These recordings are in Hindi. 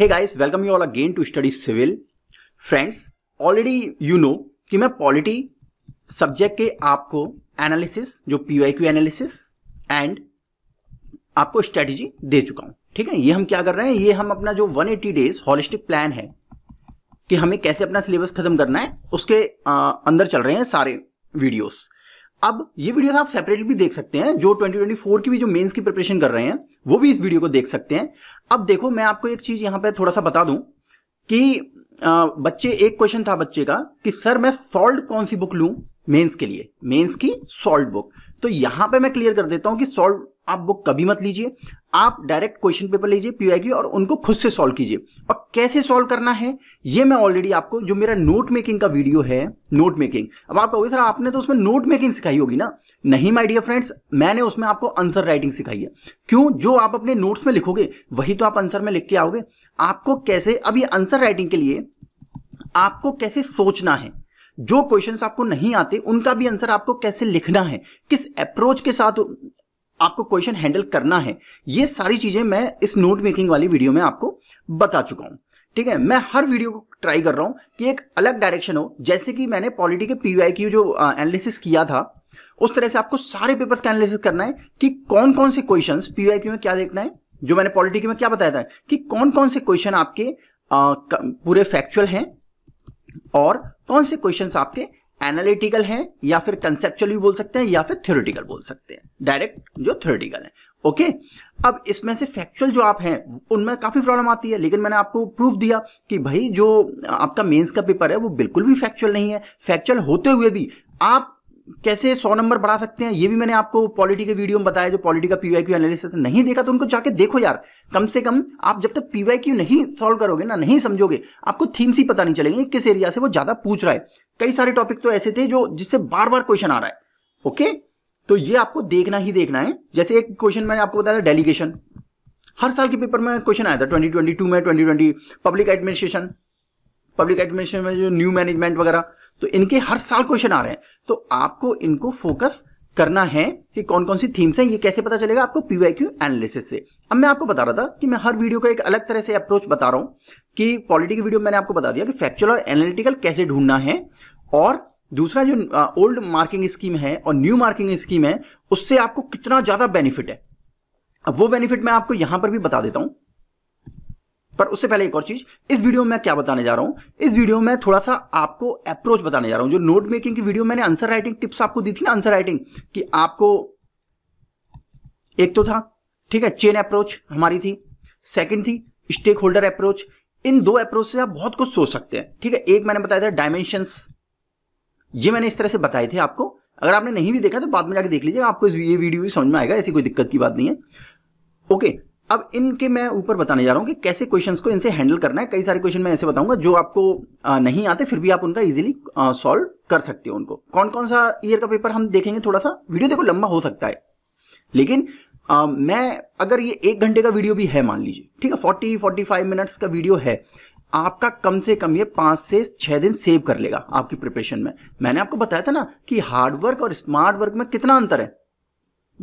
Hey guys welcome you all again to study civil friends already you know कि मैं पॉलिटी सब्जेक्ट के आपको एनालिसिस जो पीवाईक्यू एनालिसिस एंड आपको स्ट्रेटेजी दे चुका हूं ठीक है ये हम क्या कर रहे हैं ये हम अपना जो 180 डेज हॉलिस्टिक प्लान है कि हमें कैसे अपना सिलेबस खत्म करना है उसके आ, अंदर चल रहे हैं सारे वीडियोज अब ये वीडियो आप सेपरेटली भी देख सकते हैं जो 2024 की भी जो मेंस की प्रिपरेशन कर रहे हैं वो भी इस वीडियो को देख सकते हैं अब देखो मैं आपको एक चीज यहां पे थोड़ा सा बता दूं कि आ, बच्चे एक क्वेश्चन था बच्चे का कि सर मैं सॉल्ट कौन सी बुक लू मेन्स के लिए मेन्स की सॉल्ट बुक तो यहां पर मैं क्लियर कर देता हूं कि सॉल्ट आप बुक कभी मत लीजिए आप डायरेक्ट क्वेश्चन पेपर लीजिए पीआईक्यू और उनको खुद से सॉल्व कीजिए और कैसे सॉल्व करना है ये मैं ऑलरेडी आपको जो मेरा नोट मेकिंग का वीडियो है नोट मेकिंग अब आप कहोगे सर आपने तो उसमें नोट मेकिंग सिखाई होगी ना नहीं माय डियर फ्रेंड्स मैंने उसमें आपको आंसर राइटिंग सिखाई है क्यों जो आप अपने नोट्स में लिखोगे वही तो आप आंसर में लिख के आओगे आपको कैसे अब ये आंसर राइटिंग के लिए आपको कैसे सोचना है जो क्वेश्चंस आपको नहीं आते उनका भी आंसर आपको कैसे लिखना है किस अप्रोच के साथ आपको क्वेश्चन हैंडल करना है ये सारी चीजें मैं इस नोट मेकिंग वाली वीडियो में आपको बता चुका हूं ठीक है मैं हर वीडियो को ट्राई कर रहा हूं कि एक अलग डायरेक्शन हो जैसे कि मैंने पॉलिटी के पीवीआई की जो एनालिसिस किया था उस तरह से आपको सारे पेपर्स का एनालिसिस करना है कि कौन कौन से क्वेश्चन पीवीआई में क्या देखना है जो मैंने पॉलिटी में क्या बताया था कि कौन कौन से क्वेश्चन आपके आ, पूरे फैक्चुअल हैं और कौन से क्वेश्चन आपके एनालिटिकल है या फिर कंसेप्चुअली बोल सकते हैं या फिर थ्योरेटिकल बोल सकते हैं डायरेक्ट जो थ्योरेटिकल है ओके अब इसमें से फैक्चुअल जो आप हैं उनमें काफ़ी प्रॉब्लम आती है लेकिन मैंने आपको प्रूफ दिया कि भाई जो आपका मेंस का पेपर है वो बिल्कुल भी फैक्चुअल नहीं है फैक्चुअल होते हुए भी आप कैसे सौ नंबर बढ़ा सकते हैं ये भी मैंने आपको पॉलिटी के वीडियो में बताया जो पॉलिटी का क्यू एनालिसिस नहीं देखा तो उनको जाके देखो यार कम से कम आप जब तक पीवाई क्यू नहीं सॉल्व करोगे ना नहीं समझोगे आपको थीम्स ही पता नहीं चलेगी किस एरिया से वो ज्यादा पूछ रहा है कई सारे टॉपिक तो ऐसे थे जो जिससे बार बार क्वेश्चन आ रहा है ओके तो ये आपको देखना ही देखना है जैसे एक क्वेश्चन मैंने आपको बताया था डेलीगेशन हर साल के पेपर में क्वेश्चन आया था टू में twenty public administration public administration में जो न्यू मैनेजमेंट वगैरह तो इनके हर साल क्वेश्चन आ रहे हैं तो आपको इनको फोकस करना है कि कौन कौन सी थीम्स हैं ये कैसे पता चलेगा आपको पीवाईक्यू एनालिसिस से अब मैं आपको बता रहा था कि मैं हर वीडियो का एक अलग तरह से अप्रोच बता रहा हूं कि पॉलिटिकल वीडियो मैंने आपको बता दिया कि फैक्चुअल और एनालिटिकल कैसे ढूंढना है और दूसरा जो ओल्ड मार्किंग स्कीम है और न्यू मार्किंग स्कीम है उससे आपको कितना ज़्यादा बेनिफिट है अब वो बेनिफिट मैं आपको यहां पर भी बता देता हूं पर उससे पहले एक और चीज इस वीडियो में मैं क्या बताने जा रहा हूं इस वीडियो में थोड़ा सा आपको अप्रोच बताने जा रहा हूं जो नोट मेकिंग की वीडियो मैंने आंसर राइटिंग टिप्स आपको दी थी ना आंसर राइटिंग कि आपको एक तो था ठीक है चेन अप्रोच हमारी थी सेकंड थी स्टेक होल्डर अप्रोच इन दो अप्रोच से आप बहुत कुछ सोच सकते हैं ठीक है एक मैंने बताया था डायमेंशन ये मैंने इस तरह से बताए थे आपको अगर आपने नहीं भी देखा तो बाद में जाके देख लीजिए आपको ये वीडियो भी समझ में आएगा ऐसी कोई दिक्कत की बात नहीं है ओके okay, अब इनके मैं ऊपर बताने जा रहा हूं कि कैसे क्वेश्चंस को इनसे हैंडल करना है कई सारे क्वेश्चन मैं ऐसे बताऊंगा जो आपको नहीं आते फिर भी आप उनका इजीली सॉल्व कर सकते हो उनको कौन कौन सा ईयर का पेपर हम देखेंगे थोड़ा सा वीडियो देखो लंबा हो सकता है लेकिन आ, मैं अगर ये एक घंटे का वीडियो भी है मान लीजिए ठीक है फोर्टी फोर्टी फाइव मिनट्स का वीडियो है आपका कम से कम ये पांच से छह दिन सेव कर लेगा आपकी प्रिपरेशन में मैंने आपको बताया था ना कि हार्डवर्क और स्मार्ट वर्क में कितना अंतर है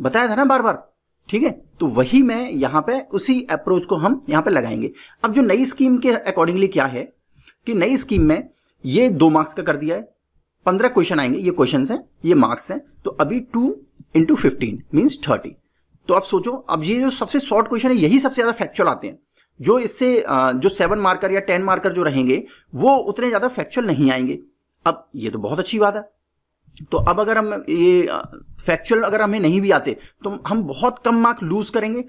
बताया था ना बार बार ठीक है तो वही मैं यहां पे उसी अप्रोच को हम यहां पे लगाएंगे अब जो नई स्कीम के अकॉर्डिंगली क्या है कि नई स्कीम में ये दो मार्क्स का कर दिया है पंद्रह क्वेश्चन आएंगे ये क्वेश्चन हैं ये मार्क्स हैं तो अभी two into fifteen means thirty तो आप सोचो अब ये जो सबसे शॉर्ट क्वेश्चन है यही सबसे ज़्यादा फैक्चुअल आते हैं जो इससे जो सेवन मार्कर या टेन मार्कर जो रहेंगे वो उतने ज़्यादा फैक्चुअल नहीं आएंगे अब ये तो बहुत अच्छी बात है तो अब अगर हम ये फैक्चुअल अगर हमें नहीं भी आते तो हम बहुत कम मार्क लूज करेंगे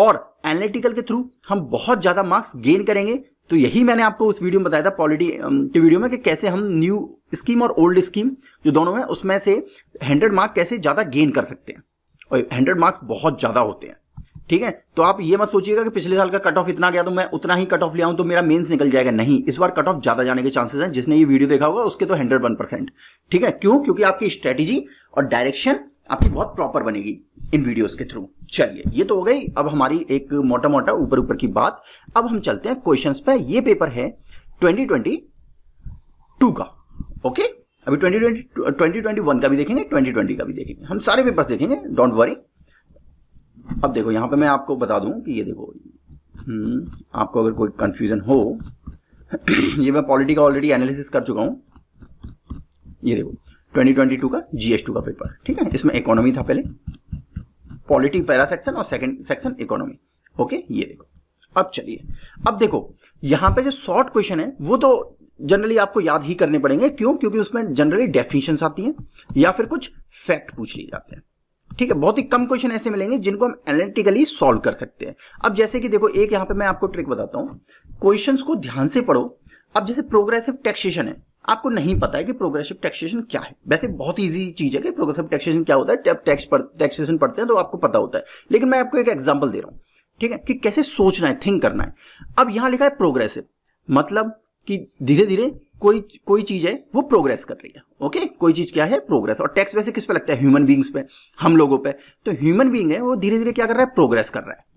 और एनालिटिकल के थ्रू हम बहुत ज़्यादा मार्क्स गेन करेंगे तो यही मैंने आपको उस वीडियो में बताया था पॉलिटी के वीडियो में कि कैसे हम न्यू स्कीम और ओल्ड स्कीम जो दोनों है उसमें से हंड्रेड मार्क्स कैसे ज़्यादा गेन कर सकते हैं और हंड्रेड मार्क्स बहुत ज़्यादा होते हैं ठीक है तो आप ये मत सोचिएगा कि पिछले साल का कट ऑफ इतना गया तो मैं उतना ही कट ऑफ लिया हूं तो मेरा मेंस निकल जाएगा नहीं इस बार कट ऑफ ज्यादा जाने के चांसेस हैं जिसने ये वीडियो देखा होगा उसके तो हंड्रेड वन परसेंट ठीक है क्यों क्योंकि आपकी स्ट्रेटेजी और डायरेक्शन आपकी बहुत प्रॉपर बनेगी इन वीडियोज के थ्रू चलिए ये तो हो गई अब हमारी एक मोटा मोटा ऊपर ऊपर की बात अब हम चलते हैं क्वेश्चन पे ये पेपर है ट्वेंटी का ओके अभी 2020 2021 का भी देखेंगे 2020 का भी देखेंगे हम सारे पेपर्स देखेंगे डोंट वरी अब देखो यहां पे मैं आपको बता दूं कि ये देखो हम्म, आपको अगर कोई कंफ्यूजन हो ये मैं पॉलिटी का ऑलरेडी एनालिसिस कर चुका हूं ये देखो 2022 का जीएस का पेपर ठीक है इसमें इकोनॉमी था पहले पॉलिटी पहला सेक्शन और सेकंड सेक्शन इकोनॉमी ओके ये देखो अब चलिए अब देखो यहां पे जो शॉर्ट क्वेश्चन है वो तो जनरली आपको याद ही करने पड़ेंगे क्यों क्योंकि उसमें जनरली डेफिनेशन आती हैं या फिर कुछ फैक्ट पूछ लिए जाते हैं ठीक है बहुत ही कम क्वेश्चन ऐसे मिलेंगे जिनको हम एनालिटिकली सॉल्व कर सकते हैं अब जैसे कि देखो एक यहां पे मैं आपको ट्रिक बताता हूं क्वेश्चंस को ध्यान से पढ़ो अब जैसे प्रोग्रेसिव टैक्सेशन है आपको नहीं पता है कि प्रोग्रेसिव टैक्सेशन क्या है वैसे बहुत ईजी चीज है कि प्रोग्रेसिव टैक्सेशन क्या होता है टैक्स टैक्सेशन पढ़ते हैं तो आपको पता होता है लेकिन मैं आपको एक एग्जाम्पल दे रहा हूं ठीक है कि कैसे सोचना है थिंक करना है अब यहां लिखा है प्रोग्रेसिव मतलब कि धीरे धीरे कोई कोई चीज है वो प्रोग्रेस कर रही है ओके कोई चीज क्या है प्रोग्रेस और टैक्स वैसे किस पे लगता है ह्यूमन बींग्स पे हम लोगों पे तो ह्यूमन बींग है वो धीरे धीरे क्या कर रहा है प्रोग्रेस कर रहा है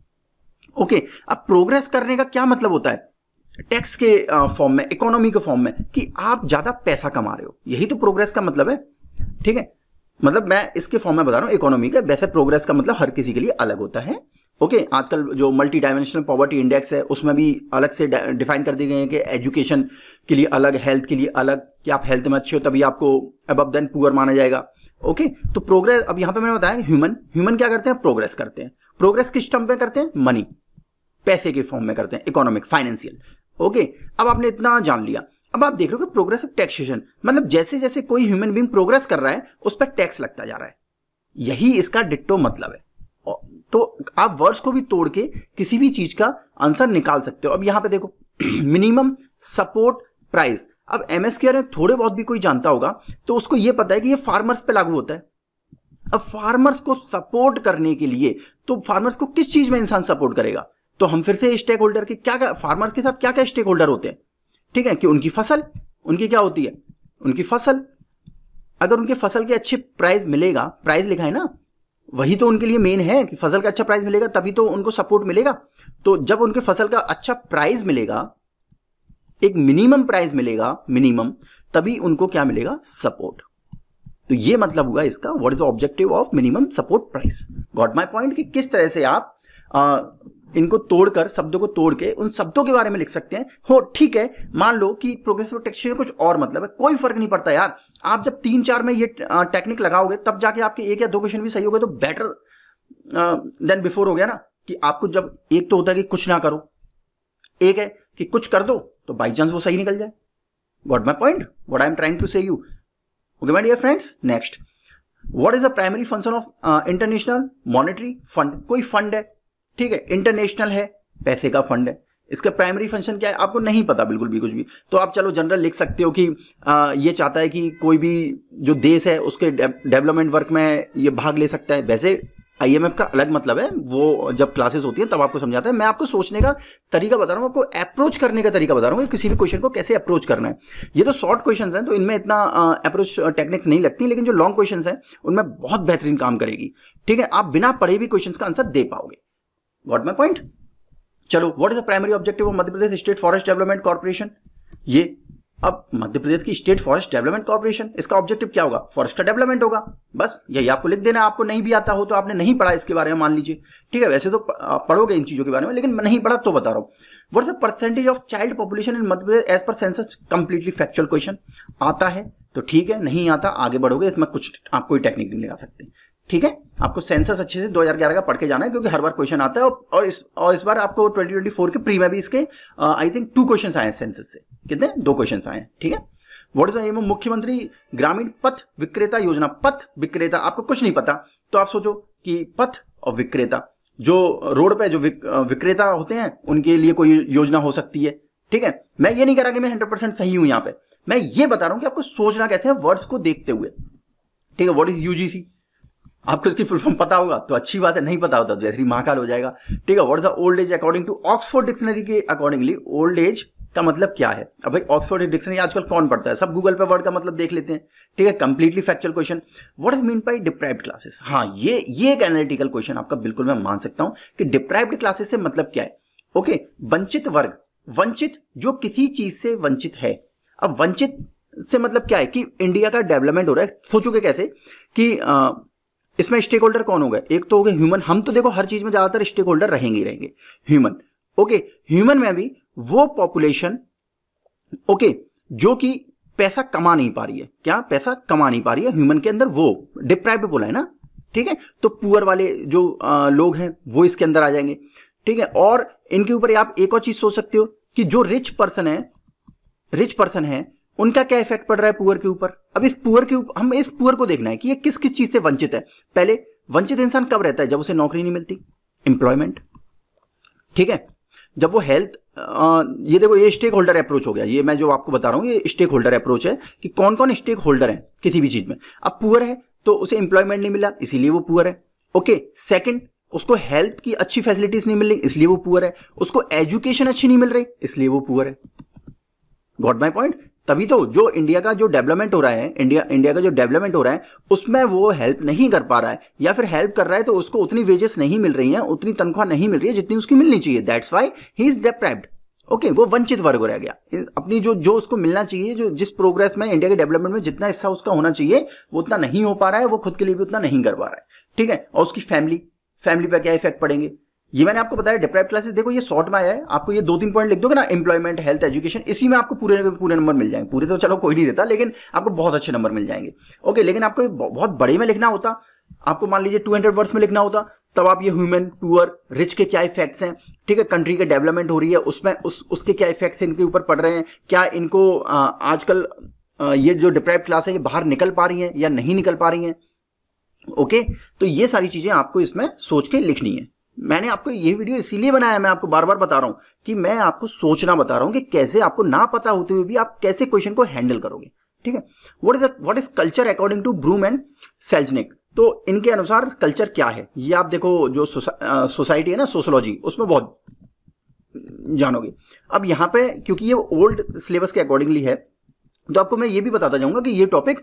ओके okay, अब प्रोग्रेस करने का क्या मतलब होता है टैक्स के फॉर्म में इकोनॉमी के फॉर्म में कि आप ज्यादा पैसा कमा रहे हो यही तो प्रोग्रेस का मतलब है ठीक है मतलब मैं इसके फॉर्म में बता रहा हूं इकोनॉमी का वैसे प्रोग्रेस का मतलब हर किसी के लिए अलग होता है ओके okay, आजकल जो मल्टी डायमेंशनल पॉवर्टी इंडेक्स है उसमें भी अलग से डिफाइन कर दिए गए हैं कि एजुकेशन के लिए अलग हेल्थ के लिए अलग कि आप हेल्थ में अच्छे हो तभी आपको अबव देन पुअर माना जाएगा ओके okay, तो प्रोग्रेस अब यहां पे मैंने बताया ह्यूमन ह्यूमन क्या करते हैं प्रोग्रेस करते हैं प्रोग्रेस किस टर्म में करते हैं मनी पैसे के फॉर्म में करते हैं इकोनॉमिक फाइनेंशियल ओके अब आपने इतना जान लिया अब आप देख रहे हो कि ऑफ टैक्सेशन मतलब जैसे जैसे कोई ह्यूमन बींग प्रोग्रेस कर रहा है उस पर टैक्स लगता जा रहा है यही इसका डिट्टो मतलब है तो आप वर्ड्स को भी तोड़ के किसी भी चीज का आंसर निकाल सकते हो अब यहां पे देखो मिनिमम सपोर्ट प्राइस अब एमएस के थोड़े बहुत भी कोई जानता होगा तो उसको यह पता है कि ये फार्मर्स पे लागू होता है अब फार्मर्स को सपोर्ट करने के लिए तो फार्मर्स को किस चीज में इंसान सपोर्ट करेगा तो हम फिर से स्टेक होल्डर के क्या क्या फार्मर्स के साथ क्या क्या स्टेक होल्डर होते हैं ठीक है कि उनकी फसल उनकी क्या होती है उनकी फसल अगर उनके फसल के अच्छे प्राइस मिलेगा प्राइस लिखा है ना वही तो उनके लिए मेन है कि फसल का अच्छा प्राइस मिलेगा तभी तो उनको सपोर्ट मिलेगा तो जब उनके फसल का अच्छा प्राइस मिलेगा एक मिनिमम प्राइस मिलेगा मिनिमम तभी उनको क्या मिलेगा सपोर्ट तो ये मतलब हुआ इसका what is the objective of minimum support price got my point कि किस तरह से आप इनको तोड़कर शब्दों को तोड़ के उन शब्दों के बारे में लिख सकते हैं हो ठीक है मान लो कि प्रोग्रेसिव टेक्सचर कुछ और मतलब है कोई फर्क नहीं पड़ता यार आप जब तीन चार में ये टेक्निक लगाओगे तब जाके आपके एक या दो क्वेश्चन भी सही हो गए तो बेटर देन बिफोर हो गया ना कि आपको जब एक तो होता है कि कुछ ना करो एक है कि कुछ कर दो तो बाई चांस वो सही निकल जाए what my point what I am trying to say you okay my dear friends next what is the primary function of international monetary fund कोई फंड है ठीक है इंटरनेशनल है पैसे का फंड है इसका प्राइमरी फंक्शन क्या है आपको नहीं पता बिल्कुल भी कुछ भी तो आप चलो जनरल लिख सकते हो कि आ, ये चाहता है कि कोई भी जो देश है उसके डेवलपमेंट वर्क में ये भाग ले सकता है वैसे आईएमएफ का अलग मतलब है वो जब क्लासेस होती है तब आपको समझाता है मैं आपको सोचने का तरीका बता रहा हूँ आपको अप्रोच करने का तरीका बता रहा हूँ कि किसी भी क्वेश्चन को कैसे अप्रोच करना है ये तो शॉर्ट क्वेश्चन हैं तो इनमें इतना अप्रोच टेक्निक्स नहीं लगती लेकिन जो लॉन्ग क्वेश्चन हैं उनमें बहुत बेहतरीन काम करेगी ठीक है आप बिना पढ़े भी क्वेश्चन का आंसर दे पाओगे गॉट माई पॉइंट चलो what is the primary objective of Madhya Pradesh state forest development corporation ये अब मध्य प्रदेश की स्टेट फॉरेस्ट डेवलपमेंट कॉर्पोरेशन इसका ऑब्जेक्टिव क्या होगा फॉरेस्ट का डेवलपमेंट होगा बस यही आपको लिख देना आपको नहीं भी आता हो तो आपने नहीं पढ़ा इसके बारे में मान लीजिए ठीक है वैसे तो पढ़ोगे इन चीजों के बारे में लेकिन मैं नहीं पढ़ा तो बता रहा हूं what the percentage of child population in Madhya Pradesh as per census completely factual question आता है तो ठीक है नहीं आता आगे बढ़ोगे इसमें कुछ आप कोई टेक्निक नहीं लगा सकते ठीक है आपको सेंसस अच्छे से 2011 का पढ़ के जाना है क्योंकि हर बार क्वेश्चन आता है और इस और इस बार आपको 2024 के प्री में भी इसके आई थिंक टू क्वेश्चन आए हैं सेंसस से कितने दो क्वेश्चन आए हैं ठीक है व्हाट इज एम मुख्यमंत्री ग्रामीण पथ विक्रेता योजना पथ विक्रेता आपको कुछ नहीं पता तो आप सोचो कि पथ और विक्रेता जो रोड पे जो विक्रेता होते हैं उनके लिए कोई योजना हो सकती है ठीक है मैं ये नहीं कह रहा कि मैं हंड्रेड परसेंट सही हूं यहां पे मैं ये बता रहा हूं कि आपको सोचना कैसे है वर्ड्स को देखते हुए ठीक है वर्ड इज यूजीसी आपको इसकी फुल फॉर्म पता होगा तो अच्छी बात है नहीं पता होता तो जैसे ही महाकाल हो जाएगा ठीक है what is the old age according to Oxford dictionary के अकॉर्डिंगली ओल्ड एज का मतलब क्या है अब भाई ऑक्सफोर्ड डिक्शनरी आजकल कौन पढ़ता है सब गूगल पे वर्ड का मतलब देख लेते हैं ठीक है completely factual question what is mean by deprived classes हाँ ये ये एक एनालिटिकल क्वेश्चन आपका बिल्कुल मैं मान सकता हूं कि डिप्राइव्ड क्लासेस से मतलब क्या है ओके वंचित वर्ग वंचित जो किसी चीज से वंचित है अब वंचित से मतलब क्या है कि इंडिया का डेवलपमेंट हो रहा है सोचोगे कैसे कि इसमें स्टेक होल्डर कौन होगा एक तो हो गए ह्यूमन हम तो देखो हर चीज में ज्यादातर स्टेक होल्डर रहेंगे ही रहेंगे ह्यूमन ओके ह्यूमन में भी वो पॉपुलेशन ओके जो कि पैसा कमा नहीं पा रही है क्या पैसा कमा नहीं पा रही है ह्यूमन के अंदर वो डिप्राइव बोला है ना ठीक है तो पुअर वाले जो आ, लोग हैं वो इसके अंदर आ जाएंगे ठीक है और इनके ऊपर आप एक और चीज सोच सकते हो कि जो रिच पर्सन है रिच पर्सन है उनका क्या इफेक्ट पड़ रहा है पुअर के ऊपर अब इस पुअर के ऊपर हम इस पुअर को देखना है कि ये किस किस चीज से वंचित है पहले वंचित इंसान कब रहता है जब उसे नौकरी नहीं मिलती एम्प्लॉयमेंट ठीक है जब वो हेल्थ ये देखो ये स्टेक होल्डर अप्रोच हो गया ये मैं जो आपको बता रहा हूँ ये स्टेक होल्डर अप्रोच है कि कौन कौन स्टेक होल्डर है किसी भी चीज में अब पुअर है तो उसे एम्प्लॉयमेंट नहीं मिला इसीलिए वो पुअर है ओके सेकंड उसको हेल्थ की अच्छी फैसिलिटीज नहीं मिल रही इसलिए वो पुअर है उसको एजुकेशन अच्छी नहीं मिल रही इसलिए वो पुअर है गॉट माई पॉइंट तभी तो जो इंडिया का जो डेवलपमेंट हो रहा है इंडिया इंडिया का जो डेवलपमेंट हो रहा है उसमें वो हेल्प नहीं कर पा रहा है या फिर हेल्प कर रहा है तो उसको उतनी वेजेस नहीं मिल रही है उतनी तनख्वाह नहीं मिल रही है जितनी उसकी मिलनी चाहिए that's why he is deprived okay वो वंचित वर्ग रह गया अपनी जो जो उसको मिलना चाहिए जो जिस प्रोग्रेस में इंडिया के डेवलपमेंट में जितना हिस्सा उसका होना चाहिए वो उतना नहीं हो पा रहा है वो खुद के लिए भी उतना नहीं कर पा रहा है ठीक है और उसकी फैमिली फैमिली पर क्या इफेक्ट पड़ेंगे ये मैंने आपको बताया डिप्राइव क्लासेस देखो ये शॉर्ट में आया है आपको ये दो तीन पॉइंट लिख दो ना एम्प्लॉयमेंट हेल्थ एजुकेशन इसी में आपको पूरे पूरे नंबर मिल जाएंगे पूरे तो चलो कोई नहीं देता लेकिन आपको बहुत अच्छे नंबर मिल जाएंगे ओके लेकिन आपको बहुत बड़े में लिखना होता आपको मान लीजिए टू हंड्रेड वर्ड्स में लिखना होता तब आप ये ह्यूमन पुअर रिच के क्या इफेक्ट्स हैं ठीक है कंट्री के डेवलपमेंट हो रही है उसमें उस उसके क्या इफेक्ट्स इनके ऊपर पड़ रहे हैं क्या इनको आजकल ये जो डिप्राइव क्लास है ये बाहर निकल पा रही हैं या नहीं निकल पा रही हैं ओके तो ये सारी चीज़ें आपको इसमें सोच के लिखनी है मैंने आपको ये वीडियो इसीलिए बनाया मैं आपको बार बार बता रहा हूं कि मैं आपको सोचना बता रहा हूं कि कैसे आपको ना पता होते हुए भी आप कैसे क्वेश्चन को हैंडल करोगे ठीक है what is what is culture according to Broom and Selznick तो इनके अनुसार कल्चर क्या है ये आप देखो जो सोसाइटी है ना सोशोलॉजी उसमें बहुत जानोगे अब यहां पे क्योंकि ये ओल्ड सिलेबस के अकॉर्डिंगली है तो आपको मैं ये भी बताता जाऊंगा कि ये टॉपिक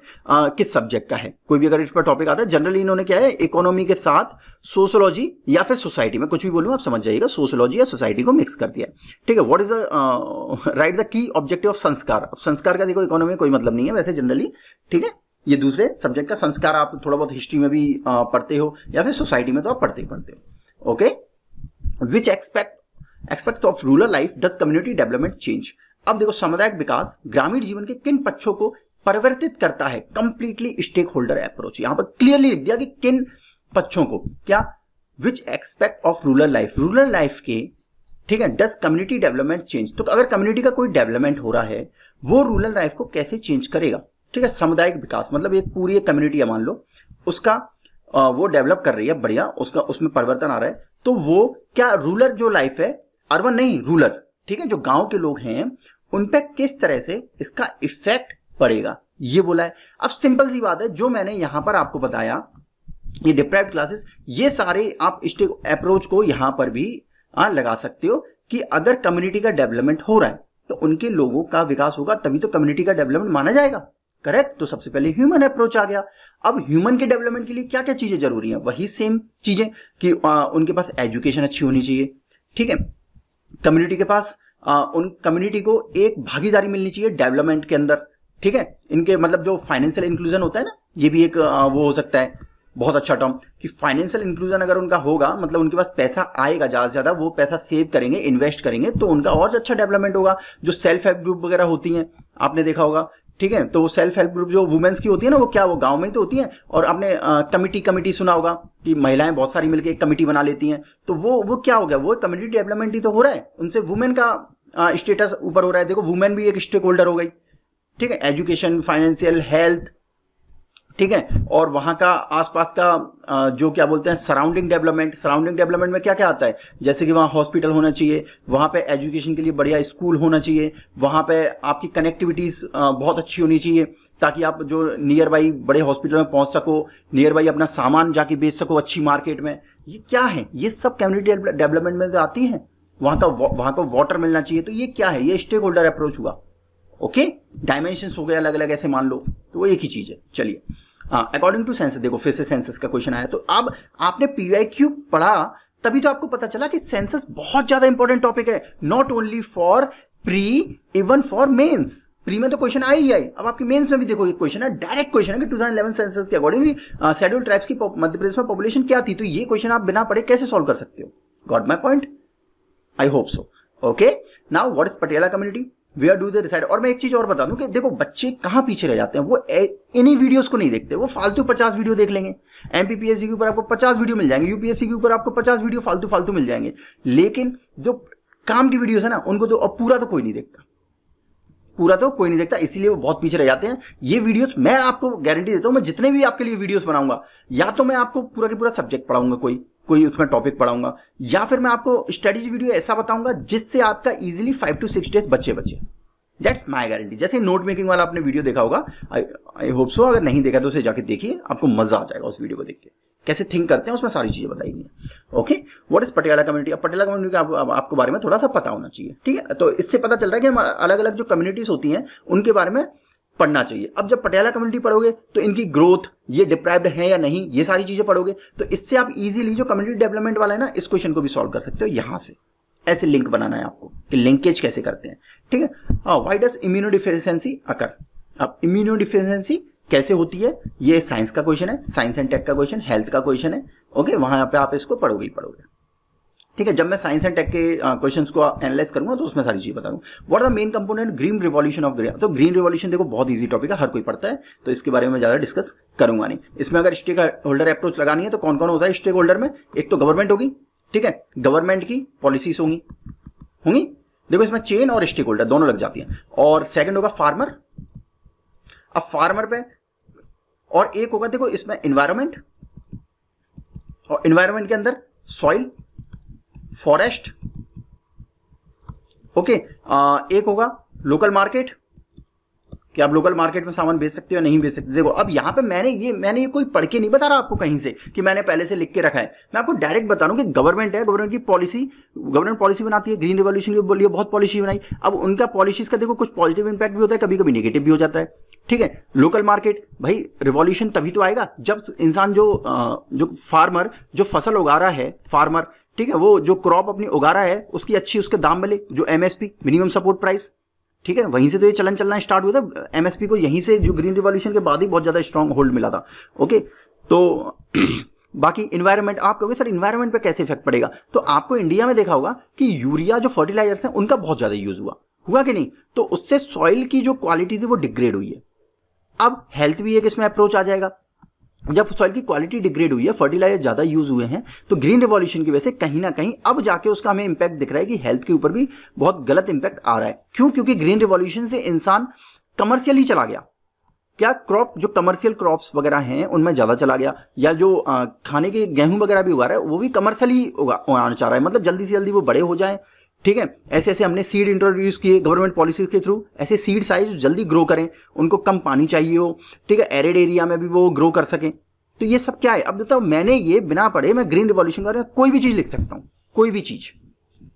किस सब्जेक्ट का है कोई भी अगर इस पर टॉपिक आता है जनरली इन्होंने क्या है इकोनॉमी के साथ सोशोलॉजी या फिर सोसाइटी में कुछ भी बोलूं आप समझ जाइएगा सोशोलॉजी या सोसाइटी को मिक्स कर दिया ठीक है what is the right the key objective of sanskar sanskar का देखो इकोनॉमी कोई मतलब नहीं है वैसे जनरली ठीक है ये दूसरे सब्जेक्ट का संस्कार आप थोड़ा बहुत हिस्ट्री में भी पढ़ते हो या फिर सोसाइटी में तो आप पढ़ते ही पढ़ते हो okay which aspect aspect of rural life does community development change अब देखो सामुदायिक विकास ग्रामीण जीवन के किन पक्षों को परिवर्तित करता है कंप्लीटली स्टेक होल्डर अप्रोच यहां पर क्लियरली लिख दिया कि किन पक्षों को क्या which aspect of rural life rural life के ठीक है डज कम्युनिटी डेवलपमेंट चेंज तो अगर कम्युनिटी का कोई डेवलपमेंट हो रहा है वो रूरल लाइफ को कैसे चेंज करेगा ठीक है सामुदायिक विकास मतलब एक पूरी एक कम्युनिटी है मान लो उसका वो डेवलप कर रही है बढ़िया उसका उसमें परिवर्तन आ रहा है तो वो क्या रूरल जो लाइफ है अर्बन नहीं रूरल ठीक है जो गांव के लोग हैं उन पर किस तरह से इसका इफेक्ट पड़ेगा ये बोला है अब सिंपल सी बात है जो मैंने यहां पर आपको बताया ये डिप्राइव क्लासेस ये सारे आप स्टेक अप्रोच को यहां पर भी आ, हाँ, लगा सकते हो कि अगर कम्युनिटी का डेवलपमेंट हो रहा है तो उनके लोगों का विकास होगा तभी तो कम्युनिटी का डेवलपमेंट माना जाएगा करेक्ट तो सबसे पहले ह्यूमन अप्रोच आ गया अब ह्यूमन के डेवलपमेंट के लिए क्या क्या चीजें जरूरी है वही सेम चीजें कि आ, उनके पास एजुकेशन अच्छी होनी चाहिए ठीक है कम्युनिटी के पास आ, उन कम्युनिटी को एक भागीदारी मिलनी चाहिए डेवलपमेंट के अंदर ठीक है इनके मतलब जो फाइनेंशियल इंक्लूजन होता है ना ये भी एक आ, वो हो सकता है बहुत अच्छा टर्म कि फाइनेंशियल इंक्लूजन अगर उनका होगा मतलब उनके पास पैसा आएगा ज्यादा से ज्यादा वो पैसा सेव करेंगे इन्वेस्ट करेंगे तो उनका और अच्छा डेवलपमेंट होगा जो सेल्फ हेल्प ग्रुप वगैरह होती हैं आपने देखा होगा ठीक है तो वो सेल्फ हेल्प ग्रुप जो वुमेन्स की होती है ना वो क्या वो गांव में तो होती है और आपने कमिटी कमिटी सुना होगा कि महिलाएं बहुत सारी मिलकर एक कमेटी बना लेती हैं तो वो वो क्या हो गया वो कम्युनिटी डेवलपमेंट ही तो हो रहा है उनसे वुमेन का स्टेटस हाँ, ऊपर हो रहा है देखो वुमेन भी एक स्टेक होल्डर हो गई ठीक है एजुकेशन फाइनेंशियल हेल्थ ठीक है और वहां का आसपास का जो क्या बोलते हैं सराउंडिंग डेवलपमेंट सराउंडिंग डेवलपमेंट में क्या क्या आता है जैसे कि वहाँ हॉस्पिटल होना चाहिए वहां पे एजुकेशन के लिए बढ़िया स्कूल होना चाहिए वहां पे आपकी कनेक्टिविटीज़ बहुत अच्छी होनी चाहिए ताकि आप जो नियर बाई बड़े हॉस्पिटल में पहुंच सको नियर बाई अपना सामान जाके बेच सको अच्छी मार्केट में ये क्या है ये सब कम्युनिटी डेवलपमेंट में आती है वहां का वहां को वाटर मिलना चाहिए तो ये क्या है ये स्टेक होल्डर अप्रोच हुआ ओके डायमेंशन हो गया अलग अलग ऐसे मान लो तो वो एक ही चीज़ है चलिए अकॉर्डिंग टू सेंसस देखो फिर से सेंसस का क्वेश्चन आया तो अब आपने पीवाई क्यू e पढ़ा तभी तो आपको पता चला कि सेंसस बहुत ज्यादा इंपॉर्टेंट टॉपिक है not only for pre even for mains pre में तो क्वेश्चन आई ही आई अब आपकी मेंस में भी देखो ये क्वेश्चन है डायरेक्ट क्वेश्चन है कि 2011 सेंसस के अकॉर्डिंग शेड्यूल ट्राइब्स की मध्य प्रदेश में पॉपुलेशन क्या थी तो ये क्वेश्चन आप बिना पढ़े कैसे सॉल्व कर सकते हो got my point I hope so okay now what is Patiala community are do the decide और मैं एक चीज और बता दूं कि देखो बच्चे कहां पीछे रह जाते हैं वो इन्हीं वीडियोस को नहीं देखते वो फालतू पचास वीडियो देख लेंगे एमपीपीएससी के ऊपर आपको पचास वीडियो मिल जाएंगे यूपीएससी के ऊपर आपको पचास वीडियो फालतू फालतू मिल जाएंगे लेकिन जो काम की वीडियोस है ना उनको तो अब पूरा तो कोई नहीं देखता पूरा तो कोई नहीं देखता इसीलिए वो बहुत पीछे रह जाते हैं ये वीडियोस मैं आपको गारंटी देता हूं मैं जितने भी आपके लिए वीडियोस बनाऊंगा या तो मैं आपको पूरा के पूरा सब्जेक्ट पढ़ाऊंगा कोई कोई उसमें टॉपिक पढ़ाऊंगा या फिर मैं आपको स्टडीज वीडियो ऐसा बताऊंगा जिससे आपका easily five to six days बच्चे बचे दैट्स माई गारंटी जैसे नोट मेकिंग वाला आपने वीडियो देखा होगा आई होप सो अगर नहीं देखा तो उसे जाके देखिए आपको मजा आ जाएगा उस वीडियो को देख के कैसे थिंक करते हैं उसमें सारी चीज़ें बताई गई हैं okay what is Patiala community अब पटियाला कम्युनिटी का आप, आपको बारे में थोड़ा सा पता होना चाहिए ठीक है तो इससे पता चल रहा है कि हम अलग अलग जो कम्युनिटीज़ होती हैं उनके बारे में पढ़ना चाहिए अब जब पटियाला कम्युनिटी पढ़ोगे तो इनकी ग्रोथ ये डिप्राइव्ड है या नहीं ये सारी चीजें पढ़ोगे तो इससे आप इजीली जो कम्युनिटी डेवलपमेंट वाला है ना इस क्वेश्चन को भी सॉल्व कर सकते हो यहां से ऐसे लिंक बनाना है आपको कि लिंकेज कैसे करते हैं ठीक है why does immuno deficiency occur अब इम्यूनो डिफिशियंसी कैसे होती है ये साइंस का क्वेश्चन है साइंस एंड टेक का क्वेश्चन हेल्थ का क्वेश्चन है ओके वहां पर आप इसको पढ़ोगे ही पढ़ोगे ठीक है जब मैं साइंस एंड टेक के क्वेश्चंस को एनालाइज करूंगा तो उसमें सारी चीज बता दूँ what the main component green revolution of green तो ग्रीन रिवॉल्यूशन देखो बहुत इजी टॉपिक है हर कोई पढ़ता है तो इसके बारे में ज्यादा डिस्कस करूंगा नहीं इसमें अगर स्टेक होल्डर अप्रोच लगानी है तो कौन कौन होता है स्टेक होल्डर में एक तो गवर्नमेंट होगी ठीक है गवर्नमेंट की पॉलिसीज होंगी होंगी देखो इसमें चेन और स्टेक होल्डर दोनों लग जाती है और सेकेंड होगा फार्मर अब फार्मर पे और एक होगा देखो इसमें इन्वायरमेंट और इन्वायरमेंट के अंदर सॉइल फॉरेस्ट ओके एक होगा लोकल मार्केट कि आप लोकल मार्केट में सामान बेच सकते हो नहीं बेच सकते देखो अब यहां पे मैंने ये मैंने ये कोई पढ़ के नहीं बता रहा आपको कहीं से कि मैंने पहले से लिख के रखा है मैं आपको डायरेक्ट बता रहा हूं कि गवर्नमेंट है गवर्नमेंट की पॉलिसी गवर्नमेंट पॉलिसी बनाती है ग्रीन रिवॉल्यूशन के लिए बहुत पॉलिसी बनाई अब उनका पॉलिसीज का देखो कुछ पॉजिटिव इंपैक्ट भी होता है कभी कभी निगेटिव भी हो जाता है ठीक है लोकल मार्केट भाई रिवॉल्यूशन तभी तो आएगा जब इंसान जो जो फार्मर जो फसल उगा रहा है फार्मर ठीक है वो जो क्रॉप अपनी उगा रहा है उसकी अच्छी उसके दाम मिले जो एमएसपी मिनिमम सपोर्ट प्राइस ठीक है वहीं से तो ये चलन चलना स्टार्ट हुआ था एमएसपी को यहीं से जो ग्रीन रिवॉल्यूशन के बाद ही बहुत ज्यादा स्ट्रॉन्ग होल्ड मिला था ओके तो बाकी इन्वायरमेंट आप कहोगे सर इन्वायरमेंट पे कैसे इफेक्ट पड़ेगा तो आपको इंडिया में देखा होगा कि यूरिया जो फर्टिलाइजर्स हैं उनका बहुत ज्यादा यूज हुआ हुआ कि नहीं तो उससे सॉइल की जो क्वालिटी थी वो डिग्रेड हुई है अब हेल्थ भी एक इसमें अप्रोच आ जाएगा जब सॉइल की क्वालिटी डिग्रेड हुई है फर्टिलाइजर ज़्यादा यूज हुए हैं तो ग्रीन रिवॉल्यूशन की वजह से कहीं ना कहीं अब जाके उसका हमें इंपैक्ट दिख रहा है कि हेल्थ के ऊपर भी बहुत गलत इंपैक्ट आ रहा है क्यों क्योंकि ग्रीन रिवॉल्यूशन से इंसान कमर्शियली चला गया क्या क्रॉप जो कमर्शियल क्रॉप्स वगैरह हैं उनमें ज़्यादा चला गया या जो खाने के गेहूं वगैरह भी उगा रहा है वो भी कमर्शियली उगा चाह रहा है मतलब जल्दी से जल्दी वो बड़े हो जाएं ठीक है ऐसे ऐसे हमने सीड इंट्रोड्यूस किए गवर्नमेंट पॉलिसीज के थ्रू ऐसे सीड साइज जल्दी ग्रो करें उनको कम पानी चाहिए हो ठीक है एरिड एरिया में भी वो ग्रो कर सकें तो ये सब क्या है अब बताओ मैंने ये बिना पढ़े मैं ग्रीन रिवॉल्यूशन कर कोई भी चीज़ लिख सकता हूँ कोई भी चीज़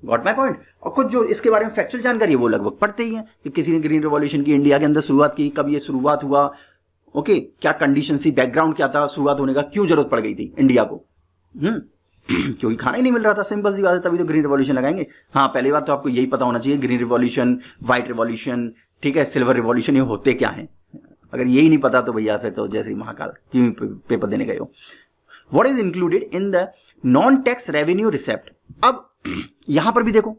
वॉट माई पॉइंट और कुछ जो इसके बारे में फैक्चुअल जानकारी है वो लगभग पढ़ते ही है कि किसी ने ग्रीन रिवॉल्यूशन की इंडिया के अंदर शुरुआत की कब ये शुरुआत हुआ ओके क्या कंडीशन थी बैकग्राउंड क्या था शुरुआत होने का क्यों जरूरत पड़ गई थी इंडिया को हम्म क्योंकि खाना ही नहीं मिल रहा था सिंपल सी बात है तभी तो ग्रीन रिवॉल्यूशन लगाएंगे हाँ पहली बात तो आपको यही पता होना चाहिए ग्रीन रिवॉल्यूशन व्हाइट रिवॉल्यूशन ठीक है सिल्वर रिवॉल्यूशन ये होते क्या है अगर यही नहीं पता तो भैया फिर तो जैसे महाकाल क्यों पेपर देने गए हो what is included in the non tax revenue receipt अब यहां पर भी देखो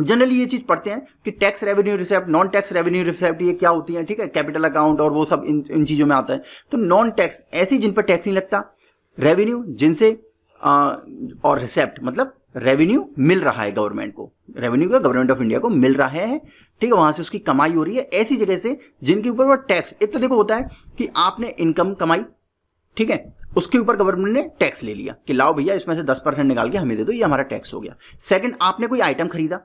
जनरली ये चीज पढ़ते हैं कि tax revenue receipt non tax revenue receipt ये क्या होती है ठीक है कैपिटल अकाउंट और वो सब इन इन चीजों में आता है तो नॉन टैक्स ऐसी जिन पर टैक्स नहीं लगता रेवेन्यू जिनसे और रिसेप्ट मतलब रेवेन्यू मिल रहा है गवर्नमेंट को रेवेन्यू का गवर्नमेंट ऑफ इंडिया को मिल रहा है ठीक है वहां से उसकी कमाई हो रही है ऐसी जगह से जिनके ऊपर वो टैक्स एक तो देखो होता है कि आपने इनकम कमाई ठीक है उसके ऊपर गवर्नमेंट ने टैक्स ले लिया कि लाओ भैया इसमें से दस परसेंट निकाल के हमें दे दो ये हमारा टैक्स हो गया सेकंड आपने कोई आइटम खरीदा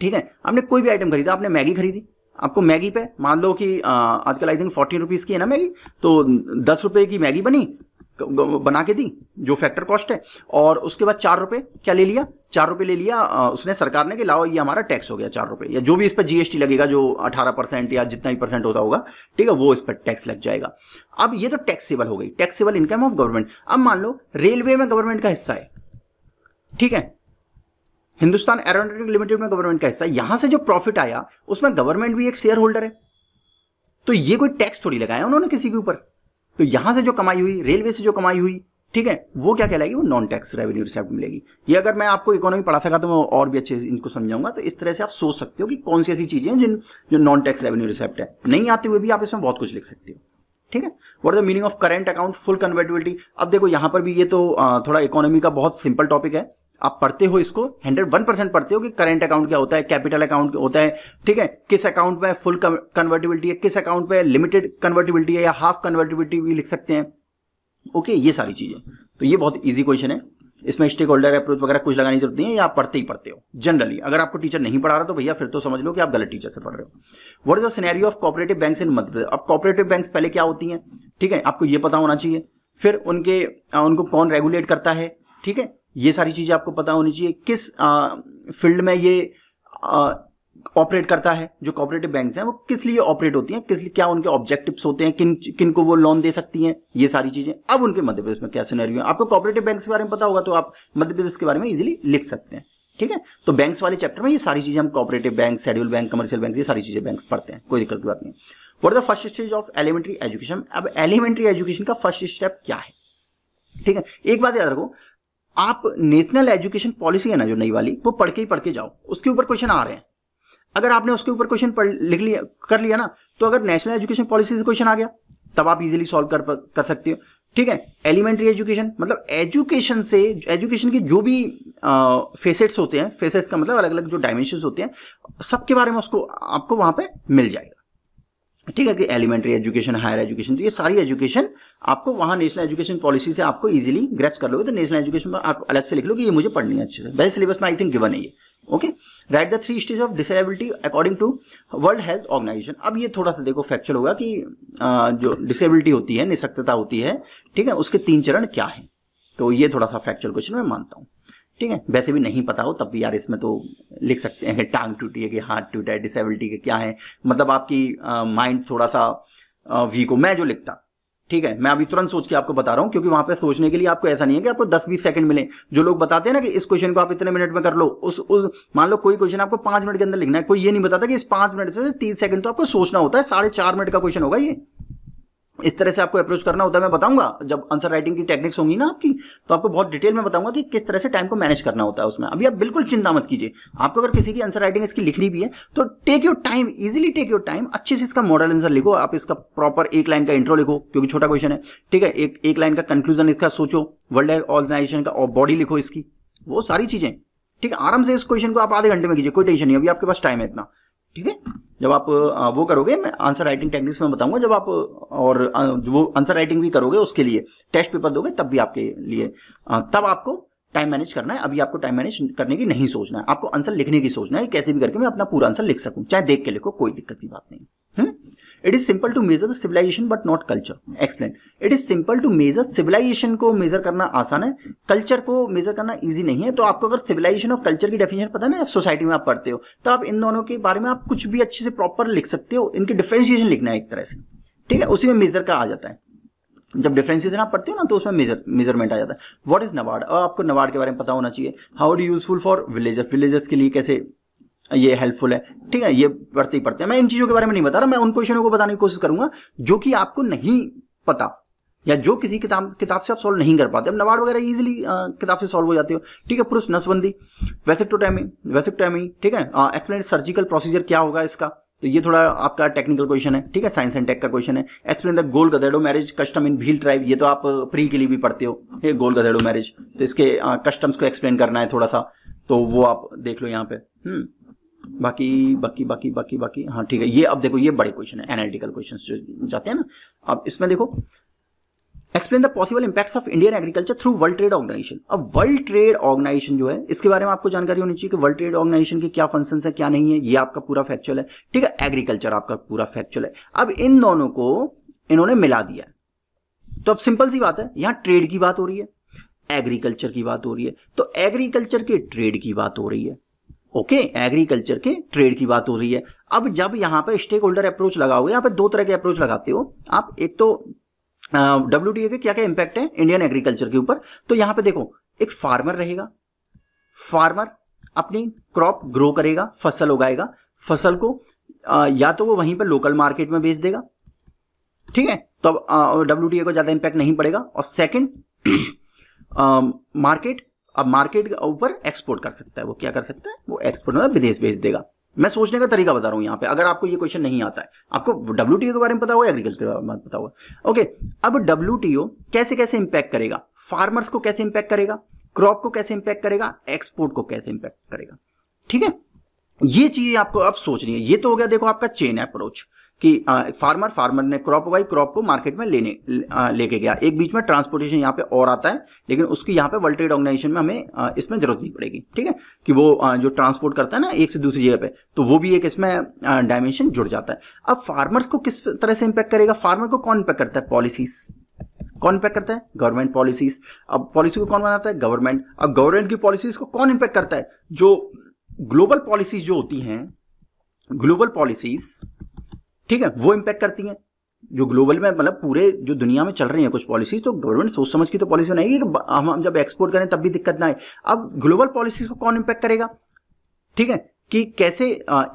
ठीक है आपने कोई भी आइटम खरीदा आपने मैगी खरीदी आपको मैगी पे मान लो कि आजकल आई थिंक फोर्टीन रुपीज़ की है ना मैगी तो दस रुपए की मैगी बनी बना के दी जो फैक्टर कॉस्ट है और उसके बाद चार रुपये क्या ले लिया चार रुपये ले लिया उसने सरकार ने कि लाओ ये हमारा टैक्स हो गया चार रुपये या जो भी इस पर जीएसटी लगेगा जो अठारह परसेंट या जितना ही परसेंट होता होगा ठीक है वो इस पर टैक्स लग जाएगा अब ये तो टैक्सेबल हो गई टैक्सेबल इनकम ऑफ गवर्नमेंट अब मान लो रेलवे में गवर्नमेंट का हिस्सा है ठीक है हिंदुस्तान एरोनोटिक लिमिटेड में गवर्नमेंट का हिस्सा है यहां से जो प्रॉफिट आया उसमें गवर्नमेंट भी एक शेयर होल्डर है तो ये कोई टैक्स थोड़ी लगाया उन्होंने किसी के ऊपर तो यहां से जो कमाई हुई रेलवे से जो कमाई हुई ठीक है वो क्या कहलाएगी वो नॉन टैक्स रेवेन्यू रिसेप्ट मिलेगी ये अगर मैं आपको इकोनॉमी पढ़ा सका तो मैं और भी अच्छे से इनको समझाऊंगा तो इस तरह से आप सोच सकते हो कि कौन सी ऐसी चीजें हैं जिन जो नॉन टैक्स रेवेन्यू रिसेप्ट है नहीं आते हुए भी आप इसमें बहुत कुछ लिख सकते हो ठीक है what the meaning of current account full convertibility अब देखो यहां पर भी ये तो थोड़ा इकोनॉमी का बहुत सिंपल टॉपिक है आप पढ़ते हो इसको हंड्रेड वन परसेंट पढ़ते हो कि करंट अकाउंट क्या होता है कैपिटल अकाउंट होता है ठीक है किस अकाउंट में फुल कन्वर्टिबिलिटी है किस अकाउंट में लिमिटेड कन्वर्टिबिलिटी है या हाफ कन्वर्टिबिलिटी भी लिख सकते हैं ओके ये सारी चीजें तो ये बहुत ईजी क्वेश्चन है इसमें स्टेक होल्डर अप्रोच वगैरह कुछ लगाने की जरूरत नहीं है या आप पढ़ते ही पढ़ते हो जनरली अगर आपको टीचर नहीं पढ़ा रहा तो भैया फिर तो समझ लो कि आप गलत टीचर से पढ़ रहे हो what is the scenario of cooperative bank in Madhya Pradesh अब कॉपरेटिव बैंक पहले क्या होती हैं ठीक है आपको ये पता होना चाहिए फिर उनके उनको कौन रेगुलेट करता है ठीक है ये सारी चीज़ें आपको पता होनी चाहिए किस फील्ड में ये ऑपरेट करता है जो कॉपरेटिव बैंक्स हैं वो किस लिए ऑपरेट होती हैं किस लिए क्या उनके ऑब्जेक्टिव्स होते हैं किन किन को वो लोन दे सकती हैं ये सारी चीजें अब उनके मध्य प्रदेश में क्या सिनेरियो है आपको कॉपरेटिव बैंक्स के बारे में पता होगा तो आप मध्य प्रदेश के बारे में इजिली लिख सकते हैं ठीक है तो बैंक्स वाले चैप्टर में ये सारी चीजें हम cooperative bank schedule bank commercial bank ये सारी चीजें बैंक पढ़ते हैं कोई दिक्कत की बात नहीं what the first stage of elementary education अब एलिमेंट्री एजुकेशन का फर्स्ट स्टेप क्या है ठीक है एक बात याद रखो आप नेशनल एजुकेशन पॉलिसी है ना जो नई वाली वो पढ़ के ही पढ़ के जाओ उसके ऊपर क्वेश्चन आ रहे हैं अगर आपने उसके ऊपर क्वेश्चन लिख लिया कर लिया ना तो अगर नेशनल एजुकेशन पॉलिसी से क्वेश्चन आ गया तब आप इजीली सॉल्व कर कर सकते हो ठीक है एलिमेंट्री एजुकेशन मतलब एजुकेशन से एजुकेशन के जो भी फेसेट्स होते हैं फेसेट्स का मतलब अलग अलग जो डायमेंशन होते हैं सबके बारे में उसको आपको वहां पर मिल जाएगा ठीक है कि एलिमेंट्री एजुकेशन हायर एजुकेशन तो ये सारी एजुकेशन आपको वहाँ नेशनल एजुकेशन पॉलिसी से आपको इजीली ग्रेस कर लोगे तो नेशनल एजुकेशन में आप अलग से लिख लो कि ये मुझे पढ़नी है अच्छे से वैसे सिलेबस में आई थिंक गिवन है ये okay write the three stage of disability according to World health Organization अब ये थोड़ा सा देखो फैक्चुअल होगा कि जो डिसेबिलिटी होती है निशक्तता होती है ठीक है उसके तीन चरण क्या है तो ये थोड़ा सा फैक्चुअल क्वेश्चन मैं मानता हूँ ठीक है वैसे भी नहीं पता हो तब भी यार इसमें तो लिख सकते हैं टांग टूटी है कि हाथ टूटा है डिसेबिलिटी के क्या है मतलब आपकी माइंड थोड़ा सा वीक हो मैं जो लिखता ठीक है मैं अभी तुरंत सोच के आपको बता रहा हूँ क्योंकि वहां पे सोचने के लिए आपको ऐसा नहीं है कि आपको 10-20 सेकंड मिले जो लोग बताते हैं ना कि इस क्वेश्चन को आप इतने मिनट में कर लो उस उस मान लो कोई क्वेश्चन आपको पांच मिनट के अंदर लिखना है कोई ये नहीं बताता कि इस पांच मिनट से तीस सेकंड तो आपको सोचना होता है साढ़े चार मिनट का क्वेश्चन होगा ये इस तरह से आपको अप्रोच करना होता है मैं बताऊंगा जब आंसर राइटिंग की टेक्निक्स होंगी ना आपकी तो आपको बहुत डिटेल में बताऊंगा कि किस तरह से टाइम को मैनेज करना होता है उसमें अभी आप बिल्कुल चिंता मत कीजिए आपको अगर किसी की आंसर राइटिंग इसकी लिखनी भी है तो take your time easily take your time अच्छे से इसका मॉडल आंसर लिखो आप इसका प्रॉपर एक लाइन का इंट्रो लिखो क्योंकि छोटा क्वेश्चन है ठीक है एक एक लाइन का कंक्लूजन इसका सोचो वर्ल्ड ऑर्गेनाइजेशन का बॉडी लिखो इसकी वो सारी चीजें ठीक है आराम से इस क्वेश्चन को आप आधे घंटे में कीजिए कोई टेंशन नहीं अभी आपके पास टाइम है इतना ठीक है जब आप वो करोगे मैं आंसर राइटिंग टेक्निक्स में बताऊंगा जब आप और वो आंसर राइटिंग भी करोगे उसके लिए टेस्ट पेपर दोगे तब भी आपके लिए तब आपको टाइम मैनेज करना है अभी आपको टाइम मैनेज करने की नहीं सोचना है आपको आंसर लिखने की सोचना है कैसे भी करके मैं अपना पूरा आंसर लिख सकूं चाहे देख के लिखो कोई दिक्कत की बात नहीं हुँ? Hmm? It is simple to measure the civilisation but not culture explain it is simple to measure civilisation को मेजर करना आसान है कल्चर को मेजर करना ईजी नहीं है तो आपको अगर सिविलाइजेशन और कल्चर की डेफिनेशन पता है ना सोसाइटी में आप पढ़ते हो तो आप इन दोनों के बारे में आप कुछ भी अच्छे से प्रॉपर लिख सकते हो इनके डिफ्रेंसिएशन लिखना है एक तरह से ठीक है उसी में मेजर का आ जाता है जब डिफरेंसिएशन आप पढ़ते हो ना तो उसमें मेजर मेजरमेंट आ जाता है व्हाट इज नवाड आपको नवाड के बारे में पता होना चाहिए how do useful for villagers villagers के लिए कैसे ये हेल्पफुल है ठीक है ये पढ़ते ही पढ़ते हैं मैं इन चीज़ों के बारे में नहीं बता रहा मैं उन क्वेश्चनों को बताने की कोशिश करूंगा जो कि आपको नहीं पता या जो किसी किताब किताब से आप सॉल्व नहीं कर पाते अब नवाड वगैरह इजीली किताब से सॉल्व हो जाते हो ठीक है पुरुष नसबंदी वेसिक्टोटैमी वेसिक्टोटैमी ठीक है एक्सप्लेन सर्जिकल प्रोसीजर क्या होगा इसका तो ये थोड़ा आपका टेक्निकल क्वेश्चन है ठीक है साइंस एंड टेक का क्वेश्चन है explain the Gol Gadhedo marriage custom in Bhil tribe ये तो आप प्री के लिए भी पढ़ते हो ठीक गोल गधेड़ो मैरिज तो इसके कस्टम्स को एक्सप्लेन करना है थोड़ा सा तो वो आप देख लो यहाँ पे हम्म बाकी बाकी बाकी बाकी बाकी हाँ ठीक है ये अब देखो ये बड़े क्वेश्चन है एनालिटिकल क्वेश्चन जाते हैं ना अब इसमें देखो explain the possible impacts of Indian agriculture through World Trade Organization अब वर्ल्ड ट्रेड ऑर्गेनाइजेशन जो है इसके बारे में आपको जानकारी होनी चाहिए कि वर्ल्ड ट्रेड ऑर्गेनाइजेशन के क्या फंक्शन है क्या नहीं है ये आपका पूरा फैक्चुअल है ठीक है एग्रीकल्चर आपका पूरा फैक्चुअल है अब इन दोनों को इन्होंने मिला दिया तो अब सिंपल सी बात है यहां ट्रेड की बात हो रही है एग्रीकल्चर की बात हो रही है तो एग्रीकल्चर के ट्रेड की बात हो रही है ओके एग्रीकल्चर के ट्रेड की बात हो रही है अब जब यहां पे स्टेक होल्डर अप्रोच लगाओगे यहां पे दो तरह के अप्रोच लगाते हो आप एक तो डब्ल्यू के क्या क्या इंपैक्ट है इंडियन एग्रीकल्चर के ऊपर तो यहां पे देखो एक फार्मर रहेगा फार्मर अपनी क्रॉप ग्रो करेगा फसल उगाएगा फसल को आ, या तो वो वहीं पर लोकल मार्केट में बेच देगा ठीक है तो अब डब्ल्यू को ज़्यादा इंपैक्ट नहीं पड़ेगा और सेकेंड मार्केट अब मार्केट के ऊपर एक्सपोर्ट कर सकता है वो क्या कर सकता है वो एक्सपोर्ट मतलब विदेश भेज देगा मैं सोचने का तरीका बता रहा हूं यहां पे अगर आपको ये क्वेश्चन नहीं आता है आपको डब्ल्यू के बारे में पता होगा एग्रीकल्चर के बारे में पता होगा ओके अब डब्ल्यू कैसे कैसे इंपैक्ट करेगा फार्मर्स को कैसे इंपैक्ट करेगा क्रॉप को कैसे इंपैक्ट करेगा एक्सपोर्ट को कैसे इंपैक्ट करेगा ठीक है ये चीज आपको अब सोचनी है ये तो हो गया देखो आपका चेन अप्रोच कि फार्मर फार्मर ने क्रॉप वाई क्रॉप को मार्केट में लेने लेके गया एक बीच में ट्रांसपोर्टेशन यहाँ पे और आता है लेकिन उसकी यहाँ पे वर्ल्ड ट्रेड ऑर्गेनाइजेशन में हमें इसमें जरूरत नहीं पड़ेगी ठीक है कि वो जो ट्रांसपोर्ट करता है ना एक से दूसरी जगह पे तो वो भी एक इसमें डायमेंशन जुड़ जाता है अब फार्मर को किस तरह से इम्पैक्ट करेगा फार्मर को कौन इम्पैक्ट करता है पॉलिसीज कौन इम्पैक्ट करता है गवर्नमेंट पॉलिसीज अब पॉलिसी को कौन बनाता है गवर्नमेंट अब गवर्नमेंट की पॉलिसीज को कौन इम्पैक्ट करता है जो ग्लोबल पॉलिसीज जो होती हैं ग्लोबल पॉलिसीज ठीक है वो इम्पैक्ट करती हैं जो ग्लोबल में मतलब पूरे जो दुनिया में चल रही है कुछ पॉलिसीज तो गवर्नमेंट सोच समझ की तो पॉलिसी बनाएगी कि हम जब एक्सपोर्ट करें तब भी दिक्कत ना आए अब ग्लोबल पॉलिसीज को कौन इम्पैक्ट करेगा ठीक है कि कैसे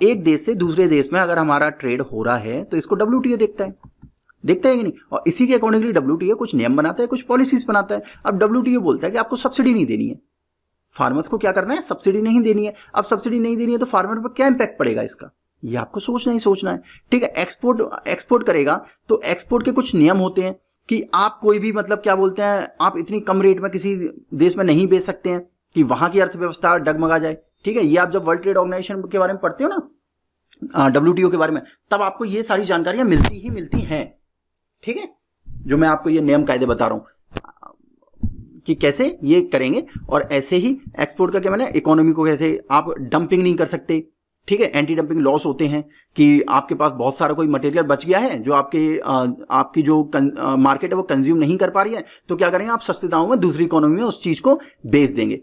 एक देश से दूसरे देश में अगर हमारा ट्रेड हो रहा है तो इसको डब्ल्यू देखता है देखते हैं कि नहीं और इसी के अकॉर्डिंगली डब्ल्यू कुछ नियम बनाता है कुछ पॉलिसीज बनाता है अब डब्ल्यू बोलता है कि आपको सब्सिडी नहीं देनी है फार्मर्स को क्या करना है सब्सिडी नहीं देनी है अब सब्सिडी नहीं देनी है तो फार्मर पर क्या इंपैक्ट पड़ेगा इसका ये आपको सोचना ही सोचना है ठीक है एक्सपोर्ट एक्सपोर्ट करेगा तो एक्सपोर्ट के कुछ नियम होते हैं कि आप कोई भी मतलब क्या बोलते हैं आप इतनी कम रेट में किसी देश में नहीं बेच सकते हैं कि वहां की अर्थव्यवस्था डगमगा जाए ठीक है ये आप जब वर्ल्ड ट्रेड ऑर्गेनाइजेशन के बारे में पढ़ते हो ना डब्ल्यू के बारे में तब आपको ये सारी जानकारियां मिलती ही मिलती हैं ठीक है जो मैं आपको ये नियम कायदे बता रहा हूं कि कैसे ये करेंगे और ऐसे ही एक्सपोर्ट करके मैंने इकोनॉमी को कैसे आप डंपिंग नहीं कर सकते ठीक है एंटी डंपिंग लॉस होते हैं कि आपके पास बहुत सारा कोई मटेरियल बच गया है जो आपके आ, आपकी जो कन, आ, मार्केट है वो कंज्यूम नहीं कर पा रही है तो क्या करेंगे आप सस्ते दामों में दूसरी इकोनॉमी में उस चीज को बेच देंगे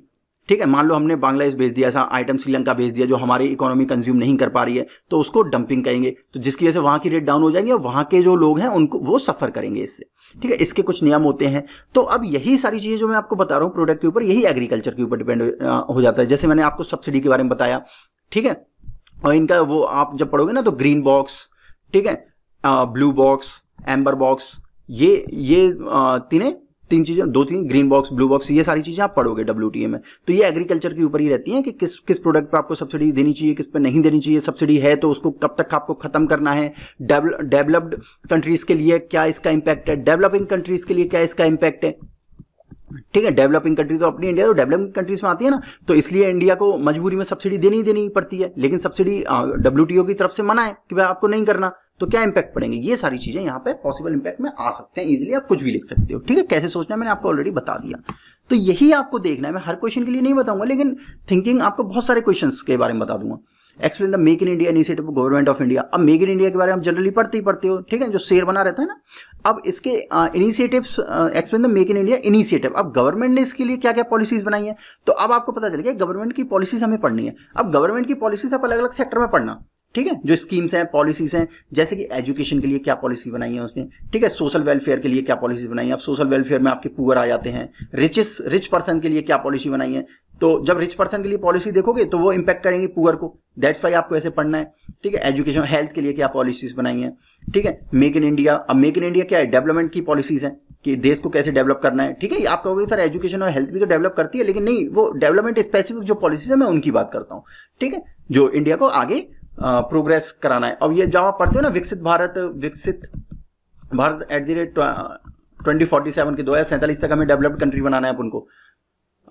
ठीक है मान लो हमने बांग्लादेश बेच दिया ऐसा आइटम श्रीलंका बेच दिया जो हमारी इकोनॉमी कंज्यूम नहीं कर पा रही है तो उसको डंपिंग कहेंगे तो जिसकी वजह से वहां की रेट डाउन हो जाएंगे और वहां के जो लोग हैं उनको वो सफर करेंगे इससे ठीक है इसके कुछ नियम होते हैं तो अब यही सारी चीजें जो मैं आपको बता रहा हूँ प्रोडक्ट के ऊपर यही एग्रीकल्चर के ऊपर डिपेंड हो जाता है जैसे मैंने आपको सब्सिडी के बारे में बताया ठीक है और इनका वो आप जब पढ़ोगे ना तो ग्रीन बॉक्स ठीक है ब्लू बॉक्स एम्बर बॉक्स ये ये तीन तीन चीज़ें दो तीन ग्रीन बॉक्स ब्लू बॉक्स ये सारी चीज़ें आप पढ़ोगे डब्ल्यू में तो ये एग्रीकल्चर के ऊपर ही रहती हैं कि किस किस प्रोडक्ट पर आपको सब्सिडी देनी चाहिए किस पर नहीं देनी चाहिए सब्सिडी है तो उसको कब तक आपको खत्म करना है डेवलप्ड कंट्रीज़ के लिए क्या इसका इंपैक्ट है डेवलपिंग कंट्रीज़ के लिए क्या इसका इम्पैक्ट है ठीक है डेवलपिंग कंट्री तो अपनी इंडिया तो डेवलपिंग कंट्रीज में आती है ना तो इसलिए इंडिया को मजबूरी में सब्सिडी देनी ही देनी पड़ती है लेकिन सब्सिडी डब्ल्यू की तरफ से मना है कि भाई आपको नहीं करना तो क्या इंपैक्ट पड़ेंगे ये सारी चीजें यहाँ पे पॉसिबल इंपैक्ट में आ सकते हैं इजिली आप कुछ भी लिख सकते हो ठीक है कैसे सोचना है मैंने आपको ऑलरेडी बता दिया तो यही आपको देखना है मैं हर क्वेश्चन के लिए नहीं बताऊंगा लेकिन थिंकिंग आपको बहुत सारे क्वेश्चन के बारे में बता दूंगा explain the make in India initiative government of India अब मेक इन इंडिया के बारे में जनरली पढ़ते ही पढ़ते हो ठीक है जो शेयर बना रहता है ना अब इसके initiatives explain the make in India initiative अब गवर्नमेंट ने इसके लिए क्या क्या पॉलिसीज बनाई है तो अब आपको पता चल गया गवर्नमेंट की पॉलिसीज हमें पढ़नी है अब गवर्नमेंट की पॉलिसीज आप अलग अलग सेक्टर में पढ़ना ठीक है जो स्कीम्स हैं पॉलिसीज हैं जैसे कि एजुकेशन के लिए क्या पॉलिसी बनाई है उसने ठीक है सोशल वेलफेयर के लिए क्या पॉलिसी बनाई है अब सोशल वेलफेयर में आपके पुअर आ जाते हैं रिचेस रिच पर्सन के लिए क्या पॉलिसी बनाई है तो जब रिच पर्सन के लिए पॉलिसी देखोगे तो वो इम्पैक्ट करेंगी पुअर को दैट्स वाई आपको ऐसे पढ़ना है ठीक है एजुकेशन हेल्थ के लिए क्या पॉलिसीज बनाई हैं ठीक है मेक इन इंडिया अब मेक इन इंडिया क्या है डेवलपमेंट की पॉलिसीज हैं कि देश को कैसे डेवलप करना है ठीक है आप कहोगे सर एजुकेशन और हेल्थ भी तो डेवलप करती है लेकिन नहीं वो डेवलपमेंट स्पेसिफिक जो पॉलिसीज है मैं उनकी बात करता हूँ ठीक है जो इंडिया को आगे प्रोग्रेस कराना है अब ये जब आप पढ़ते हो ना Viksit Bharat Viksit Bharat at the rate twenty forty seven के दो हजार सैंतालीस तक हमें डेवलप्ड कंट्री बनाना है उनको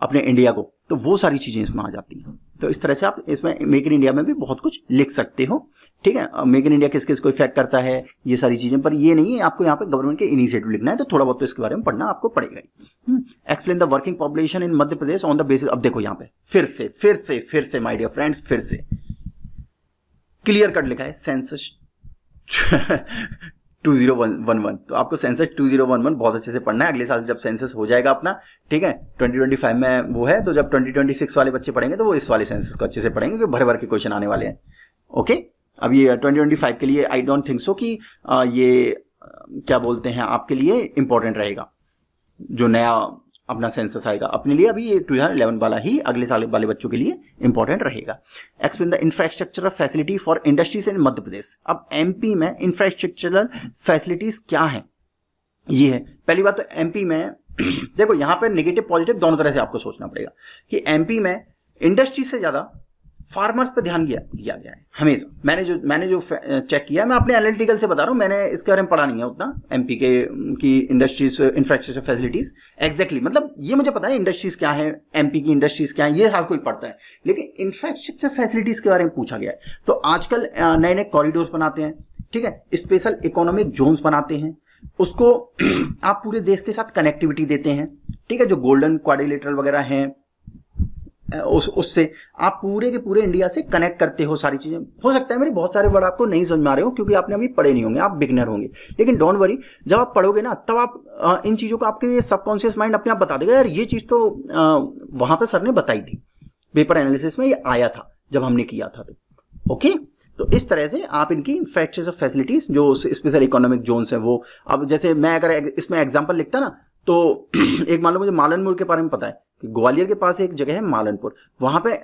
अपने इंडिया को तो वो सारी चीज़ें इसमें आ जाती हैं तो इस तरह से आप इसमें मेक इन इंडिया में भी बहुत कुछ लिख सकते हो ठीक है मेक इन इंडिया किस किस को इफेक्ट करता है ये सारी चीज़ें पर ये नहीं है आपको यहाँ पे गवर्नमेंट के इनिशिएटिव लिखना है तो थोड़ा बहुत तो इसके बारे में पढ़ना आपको पड़ेगा explain the working population in Madhya Pradesh on the basis अब देखो यहाँ पे फिर से फिर से फिर से माई डियर फ्रेंड्स फिर से क्लियर कट लिखा है census two zero one one तो आपको census two zero one one बहुत अच्छे से पढ़ना है अगले साल जब सेंसस हो जाएगा अपना ठीक है ट्वेंटी ट्वेंटी फाइव में वो है तो जब ट्वेंटी ट्वेंटी सिक्स वाले बच्चे पढ़ेंगे तो वो इस वाले सेंसस को अच्छे से पढ़ेंगे क्योंकि भर भर के क्वेश्चन आने वाले हैं ओके अब ये ट्वेंटी ट्वेंटी फाइव के लिए आई डोंट थिंक सो कि ये क्या बोलते हैं आपके लिए इंपॉर्टेंट रहेगा जो नया अपना सेंसस आएगा अपने लिए अभी ये टू थाउजेंड वाला ही अगले साल वाले बच्चों के लिए इंपॉर्टेंट रहेगा explain the infrastructure facility for industries in Madhya Pradesh अब एमपी में इंफ्रास्ट्रक्चरल फैसिलिटीज क्या है ये है पहली बात तो एमपी में देखो यहां पर नेगेटिव पॉजिटिव दोनों तरह से आपको सोचना पड़ेगा कि एमपी में इंडस्ट्री से ज़्यादा फार्मर्स पर ध्यान दिया गया है हमेशा मैंने जो मैंने जो चेक किया मैं अपने एनालिटिकल से बता रहा हूँ मैंने इसके बारे में पढ़ा नहीं है उतना एम के की इंडस्ट्रीज इंफ्रास्ट्रक्चर फैसिलिटीज एग्जैक्टली मतलब ये मुझे पता है इंडस्ट्रीज क्या है एम की इंडस्ट्रीज क्या है ये हर कोई पढ़ता है लेकिन इंफ्रास्ट्रक्चर फैसिलिटीज के बारे में पूछा गया है तो आजकल नए नए कॉरिडोर्स बनाते हैं ठीक है स्पेशल इकोनॉमिक जोन्स बनाते हैं उसको आप पूरे देश के साथ कनेक्टिविटी देते हैं ठीक है जो गोल्डन क्वारिलेटर वगैरह हैं उस उससे आप पूरे के पूरे इंडिया से कनेक्ट करते हो सारी चीज़ें हो सकता है मेरे बहुत सारे वर्ड आपको नहीं समझ में आ रहे हो क्योंकि आपने अभी पढ़े नहीं होंगे आप बिगनर होंगे लेकिन डोंट वरी जब आप पढ़ोगे ना तब आप आ, इन चीज़ों को आपके सबकॉन्शियस माइंड अपने आप बता देगा यार ये चीज़ तो आ, वहां पर सर ने बताई थी पेपर एनालिसिस में ये आया था जब हमने किया था तो ओके तो इस तरह से आप इनकी फैक्चर्स ऑफ फैसिलिटीज जो स्पेशल इकोनॉमिक जोन है वो अब जैसे मैं अगर इसमें एग्जाम्पल लिखता ना तो एक मान लो मुझे मालनपुर के बारे में पता है कि ग्वालियर के पास एक जगह है मालनपुर वहां पे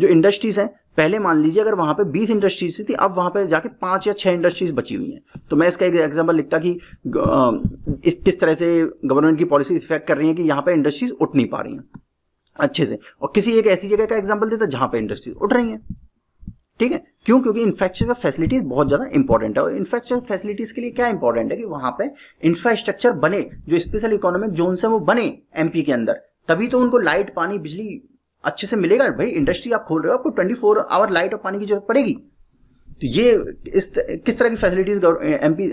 जो इंडस्ट्रीज़ हैं पहले मान लीजिए अगर वहां पे 20 इंडस्ट्रीज थी अब वहां पे जाके पांच या छह इंडस्ट्रीज बची हुई हैं तो मैं इसका एक एग्जाम्पल लिखता कि इस किस तरह से गवर्नमेंट की पॉलिसी इफेक्ट कर रही है कि यहाँ पे इंडस्ट्रीज उठ नहीं पा रही हैं अच्छे से और किसी एक ऐसी जगह का एग्जाम्पल देता जहां पर इंडस्ट्रीज उठ रही है ठीक है क्यों क्योंकि इंफ्रास्ट्रक्चर फैसिलिटीज बहुत ज्यादा इंपॉर्टेंट है और इंफ्रास्ट्रक्चर फैसिलिटीज के लिए क्या इंपॉर्टेंट है कि वहां पे इंफ्रास्ट्रक्चर बने जो स्पेशल इकोनॉमिक जोन है वो बने एमपी के अंदर तभी तो उनको लाइट पानी बिजली अच्छे से मिलेगा भाई इंडस्ट्री आप खोल रहे हो आपको ट्वेंटी फोर आवर लाइट और पानी की जरूरत पड़ेगी तो ये इस किस तरह की फैसिलिटीज एमपी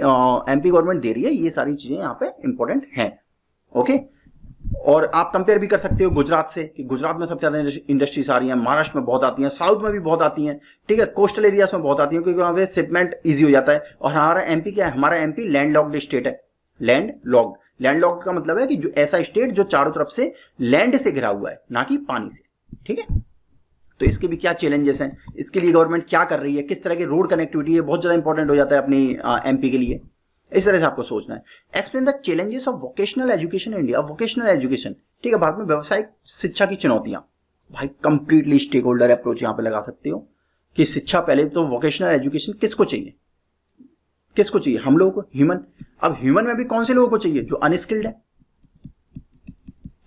एमपी गवर्नमेंट दे रही है ये सारी चीजें यहाँ पे इंपॉर्टेंट है ओके और आप कंपेयर भी कर सकते हो गुजरात से कि गुजरात में सबसे ज्यादा इंडस्ट्रीज आ रही हैं महाराष्ट्र में बहुत आती हैं साउथ में भी बहुत आती हैं ठीक है कोस्टल एरियाज में बहुत आती हैं क्योंकि वहां पे सिपमेंट ईजी हो जाता है और हमारा एमपी क्या है हमारा एमपी लैंड लॉक्ड स्टेट है लैंड लॉक्ड लैंडलॉक का मतलब है कि जो ऐसा स्टेट जो चारों तरफ से लैंड से घिरा हुआ है ना कि पानी से ठीक है तो इसके भी क्या चैलेंजेस हैं इसके लिए गवर्नमेंट क्या कर रही है किस तरह की रोड कनेक्टिविटी है बहुत ज़्यादा इंपॉर्टेंट हो जाता है अपनी एमपी के लिए इस तरह से आपको सोचना है explain the challenges of vocational education India vocational education ठीक है भारत में व्यवसायिक शिक्षा की चुनौतियां भाई कंप्लीटली स्टेक होल्डर अप्रोच यहाँ पे लगा सकते हो कि शिक्षा पहले तो वोकेशनल एजुकेशन किसको चाहिए किसको चाहिए हम लोगों को ह्यूमन अब ह्यूमन में भी कौन से लोगों को चाहिए जो अनस्किल्ड है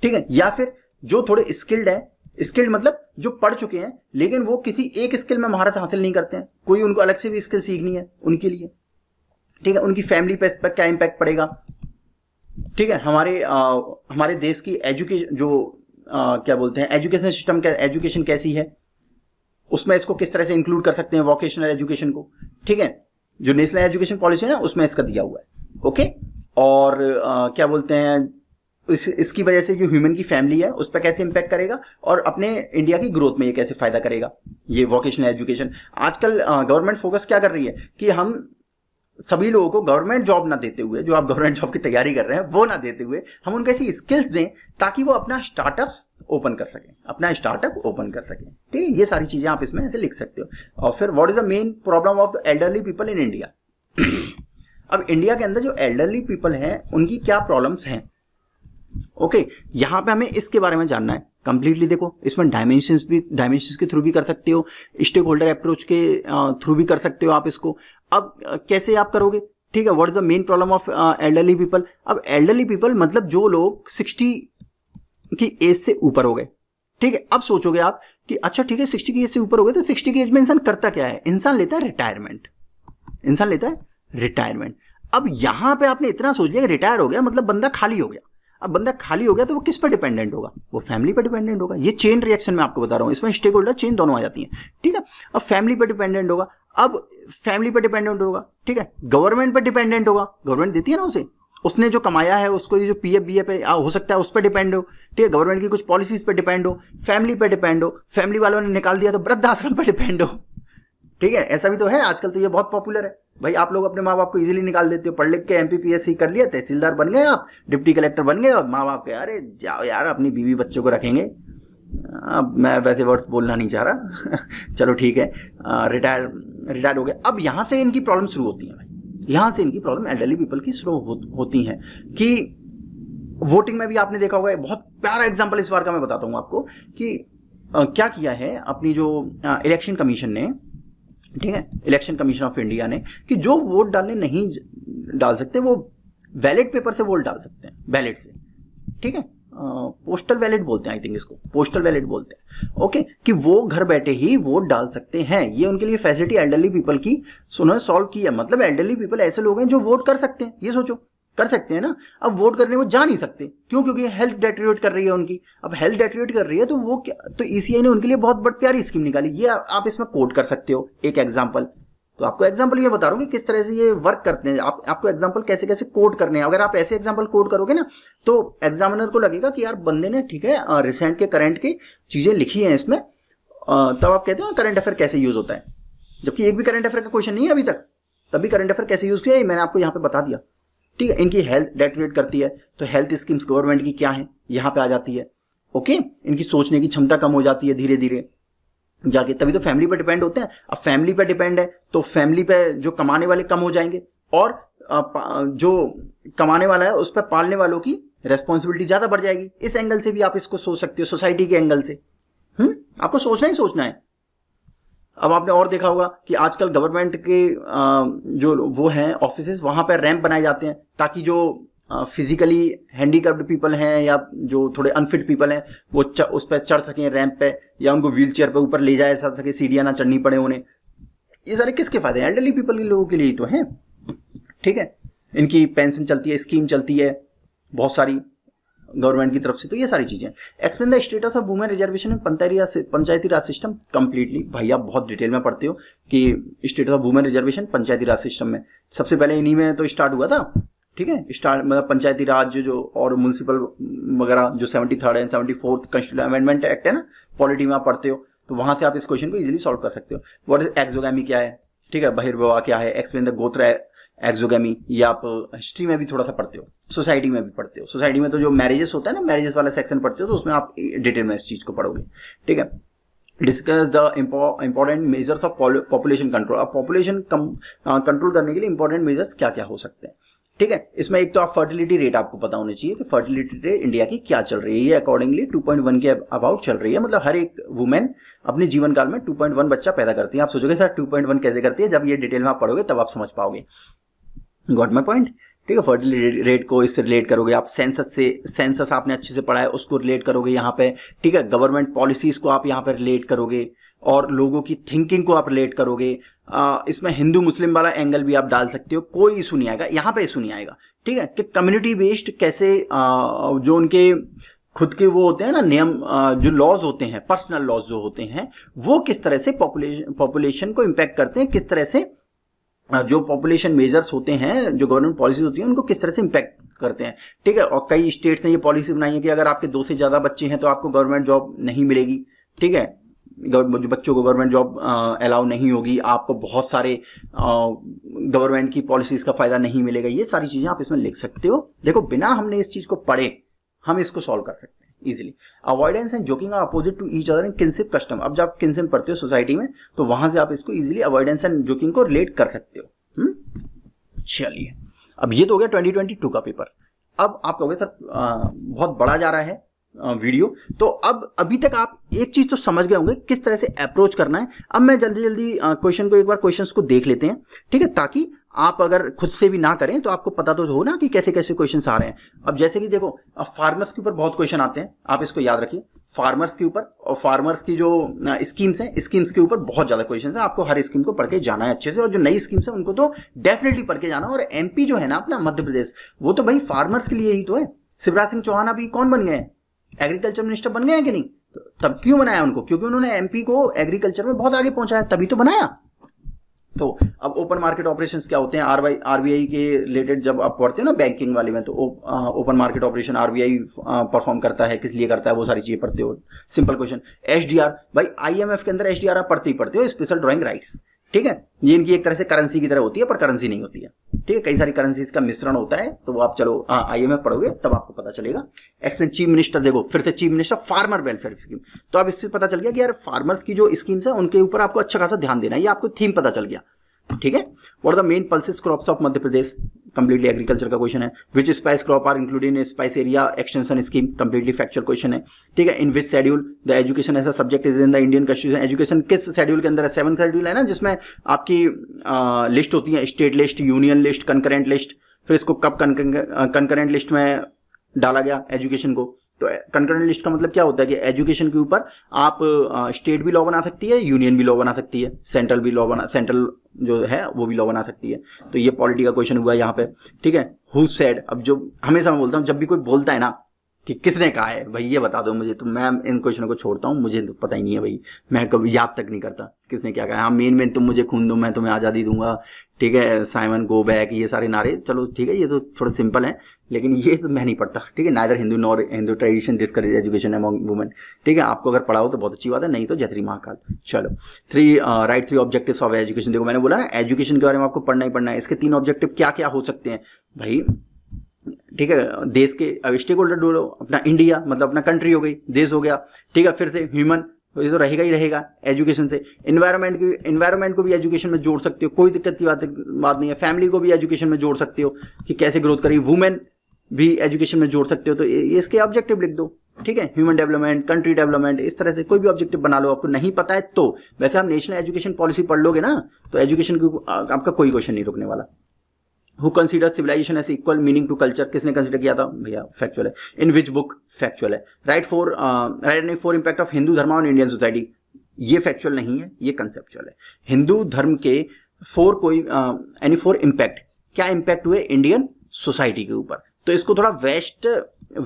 ठीक है या फिर जो थोड़े स्किल्ड है स्किल्ड मतलब जो पढ़ चुके हैं लेकिन वो किसी एक स्किल में महारत हासिल नहीं करते हैं कोई उनको अलग से भी स्किल सीखनी है उनके लिए ठीक है उनकी फैमिली पे क्या इंपैक्ट पड़ेगा ठीक है हमारे आ, हमारे देश की एजुकेशन जो आ, क्या बोलते हैं एजुकेशन सिस्टम का एजुकेशन कैसी है उसमें इसको किस तरह से इंक्लूड कर सकते हैं वोकेशनल एजुकेशन को ठीक है जो नेशनल एजुकेशन पॉलिसी है ना उसमें इसका दिया हुआ है ओके और आ, क्या बोलते हैं इस, इसकी वजह से जो ह्यूमन की फैमिली है उस पर कैसे इम्पैक्ट करेगा और अपने इंडिया की ग्रोथ में ये कैसे फायदा करेगा ये वोकेशनल एजुकेशन आजकल गवर्नमेंट फोकस क्या कर रही है कि हम सभी लोगों को गवर्नमेंट जॉब ना देते हुए जो आप गवर्नमेंट जॉब की तैयारी कर रहे हैं वो ना देते हुए हम उनको ऐसी स्किल्स दें ताकि वो अपना स्टार्टअप्स ओपन कर सकें अपना स्टार्टअप ओपन कर सकें ठीक है ये सारी चीज़ें आप इसमें ऐसे लिख सकते हो और फिर what is the main problem of the elderly people in India अब इंडिया के अंदर जो एल्डरली पीपल हैं उनकी क्या प्रॉब्लम्स हैं ओके okay, पे हमें इसके बारे में जानना है कंप्लीटली देखो इसमें डायमेंशन भी डायमेंशन के थ्रू भी कर सकते हो स्टेक होल्डर अप्रोच के थ्रू भी कर सकते हो आप इसको अब कैसे आप करोगे ठीक है what is the main problem of elderly people अब एल्डरली पीपल मतलब जो लोग 60 की एज से ऊपर हो गए ठीक है अब सोचोगे आप कि अच्छा ठीक है 60 की एज से ऊपर हो गए तो 60 की एज में इंसान करता क्या है इंसान लेता है रिटायरमेंट इंसान लेता है रिटायरमेंट अब यहां पे आपने इतना सोच लिया रिटायर हो गया मतलब बंदा खाली हो गया अब बंदा खाली हो गया तो वो किस पर डिपेंडेंट होगा वो फैमिली पर डिपेंडेंट होगा ये चेन रिएक्शन में आपको बता रहा हूँ इसमें स्टेक होल्डर चेन दोनों आ जाती है ठीक है अब फैमिली पर डिपेंडेंट होगा अब फैमिली पर डिपेंडेंट होगा ठीक है गवर्नमेंट पर डिपेंडेंट होगा गवर्नमेंट देती है ना उसे उसने जो कमाया है उसको जो पी एफ बी एफ हो सकता है उस पर डिपेंड हो ठीक है गवर्नमेंट की कुछ पॉलिसीज पर डिपेंड हो फैमिली पर डिपेंड हो फैमिली वालों ने निकाल दिया तो वृद्धाश्रम पर डिपेंड हो ठीक है ऐसा भी तो है आजकल तो ये बहुत पॉपुलर है भाई आप लोग अपने माँ बाप को इजीली निकाल देते हो पढ़ लिख के एमपीपीएससी कर लिया तहसीलदार बन गए आप डिप्टी कलेक्टर बन गए और माँ बाप के अरे जाओ यार अपनी बीवी बच्चों को रखेंगे अब मैं वैसे वर्ड बोलना नहीं चाह रहा चलो ठीक है रिटायर रिटायर हो गए अब यहाँ से इनकी प्रॉब्लम शुरू होती है भाई यहाँ से इनकी प्रॉब्लम एल्डरली पीपल की शुरू हो, होती है कि वोटिंग में भी आपने देखा होगा बहुत प्यारा एग्जाम्पल इस बार का मैं बताता हूँ आपको कि क्या किया है अपनी जो इलेक्शन कमीशन ने ठीक है इलेक्शन कमीशन ऑफ इंडिया ने कि जो वोट डालने नहीं डाल सकते वो वैलिड पेपर से वोट डाल सकते हैं वैलिड से ठीक है पोस्टल वैलेट बोलते हैं आई थिंक इसको पोस्टल वैलेट बोलते हैं ओके कि वो घर बैठे ही वोट डाल सकते हैं ये उनके लिए फैसिलिटी एल्डरली पीपल की सोल्व की है मतलब एल्डरली पीपल ऐसे लोग हैं जो वोट कर सकते हैं ये सोचो कर सकते हैं ना अब वोट करने वो जा नहीं सकते क्यों क्योंकि हेल्थ डेटोरेट कर रही है उनकी अब हेल्थ डेटोरेट कर रही है तो वो क्या तो ईसीआई e ने उनके लिए बहुत बड़ी प्यारी स्कीम निकाली ये आप इसमें कोट कर सकते हो एक एग्जाम्पल तो आपको एग्जाम्पल ये बता रहा हूँ कि किस तरह से ये वर्क करते हैं आप, आपको एग्जाम्पल कैसे कैसे कोड करने हैं अगर आप ऐसे एग्जाम्पल कोड करोगे ना तो एग्जामिनर को लगेगा कि यार बंदे ने ठीक है रिसेंट के करंट की चीजें लिखी हैं इसमें तब तो आप कहते हो करंट अफेयर कैसे यूज होता है जबकि एक भी करंट अफेयर का क्वेश्चन नहीं है अभी तक तभी करंट अफेयर कैसे यूज किया मैंने आपको यहाँ पे बता दिया ठीक है इनकी हेल्थ डेटोरेट करती है तो हेल्थ स्कीम्स गवर्नमेंट की क्या है यहां पे आ जाती है ओके इनकी सोचने की क्षमता कम हो जाती है धीरे धीरे जाके तभी तो फैमिली पर डिपेंड होते हैं अब फैमिली पर डिपेंड है तो फैमिली पे जो कमाने वाले कम हो जाएंगे और जो कमाने वाला है उस पर पालने वालों की रेस्पॉन्सिबिलिटी ज्यादा बढ़ जाएगी इस एंगल से भी आप इसको सोच सकते हो सोसाइटी के एंगल से हम्म आपको सोचना ही सोचना है अब आपने और देखा होगा कि आजकल गवर्नमेंट के जो वो हैं ऑफिस वहाँ पर रैंप बनाए जाते हैं ताकि जो फिजिकली हैंडीकैप्ड पीपल हैं या जो थोड़े अनफिट पीपल हैं वो उस पर चढ़ सकें रैंप पे या उनको व्हील चेयर पर ऊपर ले जाया जा सके सीढ़ियाँ ना चढ़नी पड़े उन्हें ये सारे किसके फायदे हैं एल्डरली पीपल के लोगों के लिए तो हैं ठीक है इनकी पेंशन चलती है स्कीम चलती है बहुत सारी गवर्नमेंट की तरफ से तो ये सारी चीज़ें explain the status of women reservation in panchayati raj system completely भाई आप बहुत डिटेल में पढ़ते हो कि status of women reservation panchayati raj system में सबसे पहले इन्हीं में तो स्टार्ट हुआ था ठीक है स्टार्ट मतलब पंचायती राज जो, और म्यूनसिपल वगैरह जो seventy third and seventy fourth constitution amendment act है ना पॉलिटी में आप पढ़ते हो तो वहां से आप इस क्वेश्चन को इजीली सॉल्व कर सकते हो वॉट इज एक्सोगी क्या है ठीक है बहिर्वाह क्या है एक्सप्लेन द गोत्र एक्सोगेमी या आप हिस्ट्री uh, में भी थोड़ा सा पढ़ते हो सोसाइटी में भी पढ़ते हो सोसाइटी में तो जो मैरिजेस होता है ना मैरिजेस वाला सेक्शन पढ़ते हो तो उसमें आप डिटेल uh, में इस चीज को पढ़ोगे ठीक है discuss the important measures of population control अब पॉपुलेशन कंट्रोल uh, करने के लिए इंपॉर्टेंट मेजर्स क्या क्या हो सकते हैं ठीक है इसमें एक तो आप फर्टिलिटी रेट आपको पता होना चाहिए कि फर्टिलिटी रेट इंडिया की क्या चल रही है ये अकॉर्डिंगली 2.1 के अबाउट चल रही है मतलब हर एक वुमेन अपने जीवन काल में 2.1 बच्चा पैदा करती है आप सोचोगे सर 2.1 कैसे करती है जब ये डिटेल में आप पढ़ोगे तब आप समझ पाओगे गॉट माई पॉइंट ठीक है फर्टिलिटी रेट को इससे रिलेट करोगे आप सेंसस से सेंसस आपने अच्छे से पढ़ा है उसको रिलेट करोगे यहाँ पे ठीक है गवर्नमेंट पॉलिसीज को आप यहाँ पे रिलेट करोगे और लोगों की थिंकिंग को आप रिलेट करोगे आ, इसमें हिंदू मुस्लिम वाला एंगल भी आप डाल सकते हो कोई इशू नहीं आएगा यहाँ पे इशू नहीं आएगा ठीक है कि कम्युनिटी बेस्ड कैसे आ, जो उनके खुद के वो होते हैं ना नियम जो लॉज होते हैं पर्सनल लॉज जो होते हैं वो किस तरह से पॉपुलेशन को इम्पैक्ट करते हैं किस तरह से जो पॉपुलेशन मेजर्स होते हैं जो गवर्नमेंट पॉलिसीज होती हैं उनको किस तरह से इम्पैक्ट करते हैं ठीक है और कई स्टेट्स ने ये पॉलिसी बनाई है कि अगर आपके दो से ज़्यादा बच्चे हैं तो आपको गवर्नमेंट जॉब नहीं मिलेगी ठीक है जो बच्चों को गवर्नमेंट जॉब अलाउ नहीं होगी आपको बहुत सारे गवर्नमेंट की पॉलिसीज का फायदा नहीं मिलेगा ये सारी चीज़ें आप इसमें लिख सकते हो देखो बिना हमने इस चीज़ को पढ़े हम इसको सॉल्व कर सकते हैं easily avoidance and joking are opposite to each other in kinship custom अब जब किनसिप पढ़ते हो सोसाइटी में तो वहां से आप इसको इजिली अवॉइडेंस एंड जोकिंग को रिलेट कर सकते हो हम्म? चलिए अब ये तो हो गया 2022 का पेपर अब आप कहोगे सर बहुत बड़ा जा रहा है वीडियो तो अब अभी तक आप एक चीज तो समझ गए होंगे किस तरह से अप्रोच करना है अब मैं जल्दी जल्दी क्वेश्चन को एक बार क्वेश्चंस को देख लेते हैं ठीक है ताकि आप अगर खुद से भी ना करें तो आपको पता तो हो ना कि कैसे कैसे क्वेश्चन आ रहे हैं अब जैसे कि देखो अब फार्मर्स के ऊपर बहुत क्वेश्चन आते हैं आप इसको याद रखिए फार्मर्स के ऊपर और फार्मर्स की जो स्कीम्स हैं स्कीम्स के ऊपर बहुत ज्यादा क्वेश्चन है आपको हर स्कीम को पढ़ के जाना है अच्छे से और जो नई स्कीम्स है उनको तो डेफिनेटली पढ़ के जाना और एमपी जो है ना अपना मध्य प्रदेश वो तो भाई फार्मर्स के लिए ही तो है शिवराज सिंह चौहान अभी कौन बन गए हैं एग्रीकल्चर मिनिस्टर बन गए हैं कि नहीं तो तब क्यों बनाया उनको क्योंकि उन्होंने एमपी को एग्रीकल्चर में बहुत आगे पहुंचाया तभी तो बनाया तो अब ओपन मार्केट ऑपरेशन क्या होते हैं आर वाई के रिलेटेड जब आप पढ़ते हो ना बैंकिंग वाले में तो open market operation RBI perform करता है किस लिए करता है वो सारी चीजें पढ़ते हो सिंपल क्वेश्चन एसडीआर भाई आई के अंदर एसडीआर आप पढ़ते ही पढ़ते हो स्पेशल ड्राइंग राइट्स ठीक है ये इनकी एक तरह से करेंसी की तरह होती है पर करेंसी नहीं होती है ठीक है कई सारी करेंसी का मिश्रण होता है तो वो आप चलो हाँ, आई एम पढ़ोगे तब आपको पता चलेगा एक्सप्लेन चीफ मिनिस्टर देखो फिर से chief minister farmer welfare scheme तो अब इससे पता चल गया कि यार फार्मर्स की जो स्कीम्स है उनके ऊपर आपको अच्छा खासा ध्यान देना है ये आपको थीम पता चल गया ठीक है what the main pulses crops of Madhya Pradesh completely agriculture का क्वेश्चन है which spice crop are including in spice area extension scheme completely factual question है ठीक है in which schedule the education as a subject is in the Indian constitution education किस शेड्यूल के अंदर है सेवन शेड्यूल है ना जिसमें आपकी आ, लिस्ट होती है state list union list concurrent list फिर इसको कब कंकरेंट लिस्ट में डाला गया एजुकेशन को तो कंकरेंट लिस्ट का मतलब क्या होता है कि एजुकेशन के ऊपर आप स्टेट भी लॉ बना सकती है यूनियन भी लॉ बना सकती है सेंट्रल भी लॉ बना सेंट्रल जो है वो भी लॉ बना सकती है तो ये पॉलिटी का क्वेश्चन हुआ यहाँ पे ठीक है हु सेड अब जो हमेशा मैं बोलता हूँ जब भी कोई बोलता है ना कि किसने कहा है भाई ये बता दो मुझे तो मैं इन क्वेश्चनों को छोड़ता हूँ मुझे तो पता ही नहीं है भाई मैं कभी याद तक नहीं करता किसने क्या कहा हाँ मेन मेन तुम मुझे खून दो मैं तुम्हें आज़ादी दूंगा ठीक है साइमन गो बैक ये सारे नारे चलो ठीक है ये तो थोड़े सिंपल हैं लेकिन ये तो मैं नहीं पढ़ता ठीक है neither Hindu nor Hindu tradition discourage education among women ठीक है आपको अगर पढ़ाओ तो बहुत अच्छी बात है नहीं तो जयत्री महाकाल चलो three write three objectives of education देखो मैंने बोला ना एजुकेशन के बारे में आपको पढ़ना ही पढ़ना है इसके तीन ऑब्जेक्टिव क्या क्या हो सकते हैं भाई ठीक है देश के अब स्टेक होल्डर डूलो अपना इंडिया मतलब अपना कंट्री हो गई देश हो गया ठीक है फिर से ह्यूमन ये तो रहेगा ही रहेगा एजुकेशन से इन्वायरमेंट की इन्वायरमेंट को भी एजुकेशन में जोड़ सकते हो कोई दिक्कत की बात बात नहीं है फैमिली को भी एजुकेशन में जोड़ सकते हो कि कैसे ग्रोथ करें वुमेन भी एजुकेशन में जोड़ सकते हो तो इसके ऑब्जेक्टिव लिख दो ठीक है ह्यूमन डेवलपमेंट कंट्री डेवलपमेंट इस तरह से कोई भी ऑब्जेक्टिव बना लो आपको नहीं पता है तो वैसे आप नेशनल एजुकेशन पॉलिसी पढ़ लोगे ना तो एजुकेशन आपका कोई क्वेश्चन नहीं रुकने वाला who consider civilisation as equal meaning to culture किसने कंसिडर किया था भैया फैक्चुअल है इन विच बुक फैक्चुअल है write four write four impact of Hindu धर्म ऑन इंडियन सोसाइटी ये फैक्चुअल नहीं है ये कंसेप्चुअल है हिंदू धर्म के फोर कोई एनी फोर इंपैक्ट क्या इंपैक्ट हुए इंडियन सोसाइटी के ऊपर तो इसको थोड़ा वेस्ट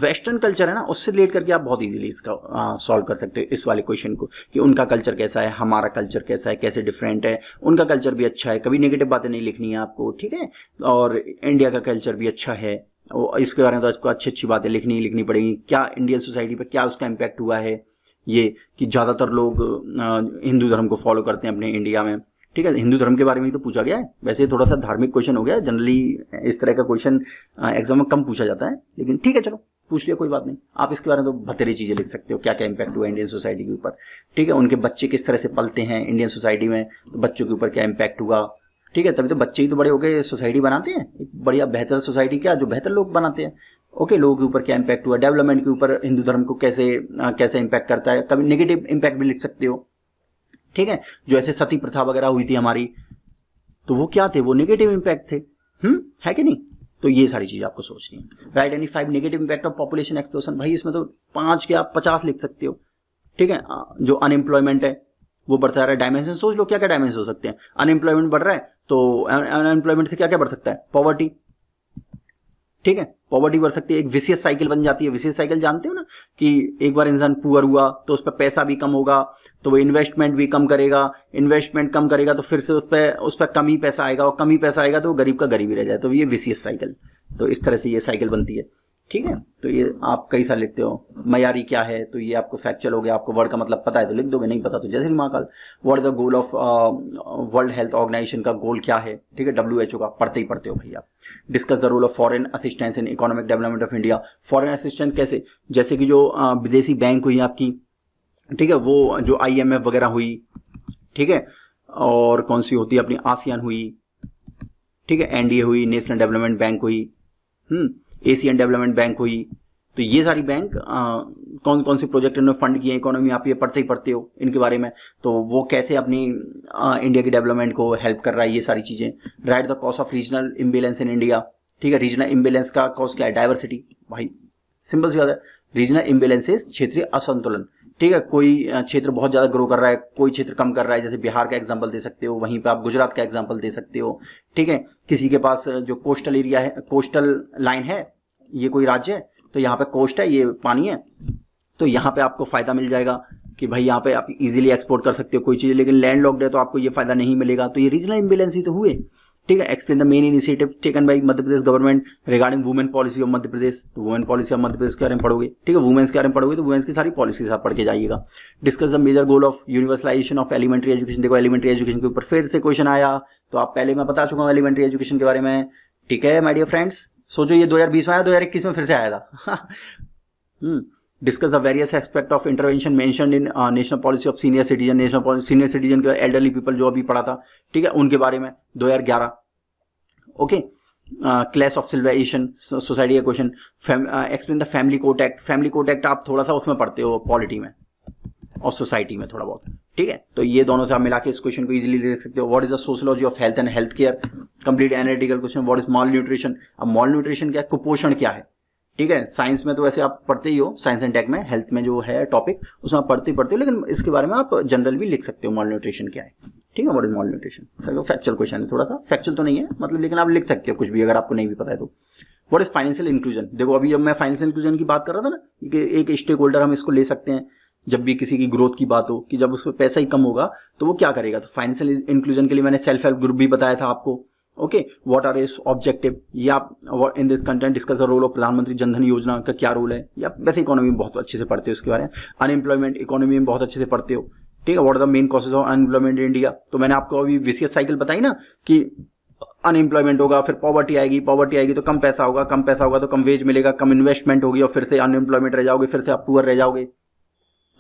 वेस्टर्न कल्चर है ना उससे रिलेट करके आप बहुत इजीली इसका सॉल्व कर सकते हो इस वाले क्वेश्चन को कि उनका कल्चर कैसा है हमारा कल्चर कैसा है कैसे डिफरेंट है उनका कल्चर भी अच्छा है कभी नेगेटिव बातें नहीं लिखनी है आपको ठीक है और इंडिया का कल्चर भी अच्छा है इसके बारे में तो आपको अच्छी अच्छी बातें लिखनी लिखनी पड़ेगी क्या इंडियन सोसाइटी पर क्या उसका इम्पैक्ट हुआ है ये कि ज़्यादातर लोग हिंदू धर्म को फॉलो करते हैं अपने इंडिया में ठीक है हिंदू धर्म के बारे में तो पूछा गया है वैसे थोड़ा सा धार्मिक क्वेश्चन हो गया जनरली इस तरह का क्वेश्चन एग्जाम में कम पूछा जाता है लेकिन ठीक है चलो पूछ लिया कोई बात नहीं आप इसके बारे में तो बतेरी चीजें लिख सकते हो क्या क्या इंपैक्ट हुआ इंडियन सोसाइटी के ऊपर ठीक है उनके बच्चे किस तरह से पलते हैं इंडियन सोसाइटी में तो बच्चों के ऊपर क्या इंपैक्ट हुआ ठीक है तभी तो बच्चे ही तो बड़े होकर सोसाइटी बनाते हैं एक बढ़िया बेहतर सोसाइटी क्या जो बेहतर लोग बनाते हैं ओके लोगों के ऊपर क्या इंपैक्ट हुआ डेवलपमेंट के ऊपर हिंदू धर्म को कैसे कैसे इंपैक्ट करता है कभी नेगेटिव इंपैक्ट भी लिख सकते हो ठीक है जो ऐसे सती प्रथा वगैरह हुई थी हमारी तो वो क्या थे वो निगेटिव इंपैक्ट थे हम्म है कि नहीं तो ये सारी चीज आपको सोचनी है write any five negative impact of population explosion भाई इसमें तो पांच के आप पचास लिख सकते हो ठीक है जो अनएम्प्लॉयमेंट है वो बढ़ता रहा है डायमेंशन सोच लो क्या क्या डायमेंशन हो सकते हैं अनएम्प्लॉयमेंट बढ़ रहा है तो अनएम्प्लॉयमेंट से क्या क्या बढ़ सकता है पॉवर्टी ठीक है पॉवर्टी बढ़ सकती है एक विशेष साइकिल बन जाती है विशेष साइकिल जानते हो ना कि एक बार इंसान पुअर हुआ तो उस पर पैसा भी कम होगा तो वो इन्वेस्टमेंट भी कम करेगा इन्वेस्टमेंट कम करेगा तो फिर से उस पर उस पर कम ही पैसा आएगा और कम ही पैसा आएगा तो गरीब का गरीब ही रह जाए तो ये विशेष साइकिल तो इस तरह से ये साइकिल बनती है ठीक है तो ये आप कई साल लिखते हो मयारी क्या है तो ये आपको फैक्चुअल हो गया आपको वर्ड का मतलब पता है तो लिख दोगे नहीं पता तो जैसे Mahakal word the goal of world health Organization का गोल क्या है ठीक है डब्ल्यू का पढ़ते ही पढ़ते हो भैया discuss the role of foreign assistance in economic development of India foreign assistant कैसे जैसे कि जो uh, विदेशी uh, बैंक हुई आपकी ठीक है वो जो आईएमएफ वगैरह हुई ठीक है और कौन सी होती है अपनी आसियान हुई ठीक है एनडीए हुई नेशनल डेवलपमेंट बैंक हुई हम्म एशियन डेवलपमेंट बैंक हुई तो ये सारी बैंक आ, कौन कौन से प्रोजेक्ट इन्होंने फंड किए इकोनॉमी आप ये पढ़ते ही पढ़ते हो इनके बारे में तो वो कैसे अपनी आ, इंडिया की डेवलपमेंट को हेल्प कर रहा है ये सारी चीज़ें write the cost of regional imbalance in India ठीक है रीजनल इम्बेलेंस का कॉज क्या है डाइवर्सिटी भाई सिंपल सी बात है रीजनल इम्बेलेंसेस क्षेत्रीय असंतुलन ठीक है कोई क्षेत्र बहुत ज़्यादा ग्रो कर रहा है कोई क्षेत्र कम कर रहा है जैसे बिहार का एग्जाम्पल दे सकते हो वहीं पर आप गुजरात का एग्जाम्पल दे सकते हो ठीक है किसी के पास जो कोस्टल एरिया है कोस्टल लाइन है ये कोई राज्य है तो यहाँ पे कोस्ट है ये पानी है तो यहाँ पे आपको फायदा मिल जाएगा कि भाई यहाँ पे आप इजीली एक्सपोर्ट कर सकते हो कोई चीज़ लेकिन लैंड लॉकड है तो आपको ये फायदा नहीं मिलेगा तो ये रीजनल इम्बेलेंस ही तो हुए ठीक है explain the main initiative taken by Madhya Pradesh government regarding women policy of Madhya Pradesh तो women policy of Madhya Pradesh के बारे में पढ़ोगे ठीक है वुमेन्स के बारे में पढ़ोगे तो वुमेन्स की सारी पॉलिसी आप पढ़ के जाइएगा discuss the major goal of universalisation of elementary education देखो एलिमेंट्री एजुकेशन के ऊपर फिर से क्वेश्चन आया तो आप पहले मैं बता चुका हूँ एलिमेंट्री एजुकेशन के बारे में ठीक है माइडियर डियर फ्रेंड्स सोचो ये 2020 में आया 2021 में फिर से आया था discuss the various aspect of intervention mention in national policy of senior citizen national policy senior citizen के एल्डरली पीपल जो अभी पढ़ा था ठीक है उनके बारे में 2011 okay class of civilisation society का question explain the family court act family court act आप थोड़ा सा उसमें पढ़ते हो पॉलिटी में और सोसाइटी में थोड़ा बहुत ठीक है तो ये दोनों से आप मिला के इस क्वेश्चन को इजीली देख सकते हो what is the sociology of health and health care complete analytical question what is malnutrition अब मॉल न्यूट्रिशन क्या है कुपोषण क्या है ठीक है साइंस में तो वैसे आप पढ़ते ही हो साइंस एंड टेक में हेल्थ में जो है टॉपिक उसमें आप पढ़ते ही पढ़ते हो लेकिन इसके बारे में आप जनरल भी लिख सकते हो मॉल न्यूट्रिशन क्या है ठीक है what is malnutrition factual question है थोड़ा सा फैक्चुअल तो नहीं है मतलब लेकिन आप लिख सकते हो कुछ भी अगर आपको नहीं भी पता है तो व्हाट इज फाइनेंशियल इंक्लूजन देखो अभी जब मैं फाइनेंशियल इंक्लूजन की बात कर रहा था ना कि एक स्टेक होल्डर हम इसको ले सकते हैं जब भी किसी की ग्रोथ की बात हो कि जब उस पर पैसा ही कम होगा तो वो क्या करेगा तो फाइनेंशियल इंक्लूजन के लिए मैंने सेल्फ हेल्प ग्रुप भी बताया था आपको okay what are is objective या in this content discuss role of Pradhan Mantri Jan Dhan योजना का क्या रोल है या वैसे इकोनॉमी में बहुत अच्छे से पढ़ते हो उसके बारे में अनएम्प्लॉयमेंट इकोनॉमी में बहुत अच्छे से पढ़ते हो ठीक है what are the main causes of unemployment in India तो मैंने आपको अभी विशेष साइकिल बताई ना कि अनएम्प्लॉयमेंट होगा फिर पॉवर्टी आएगी पॉवर्टी आएगी तो कम पैसा होगा कम पैसा होगा तो कम वेज मिलेगा कम इन्वेस्टमेंट होगी और फिर से अनएम्प्लॉयमेंट रह जाओगे फिर से आप पुअर रह जाओगे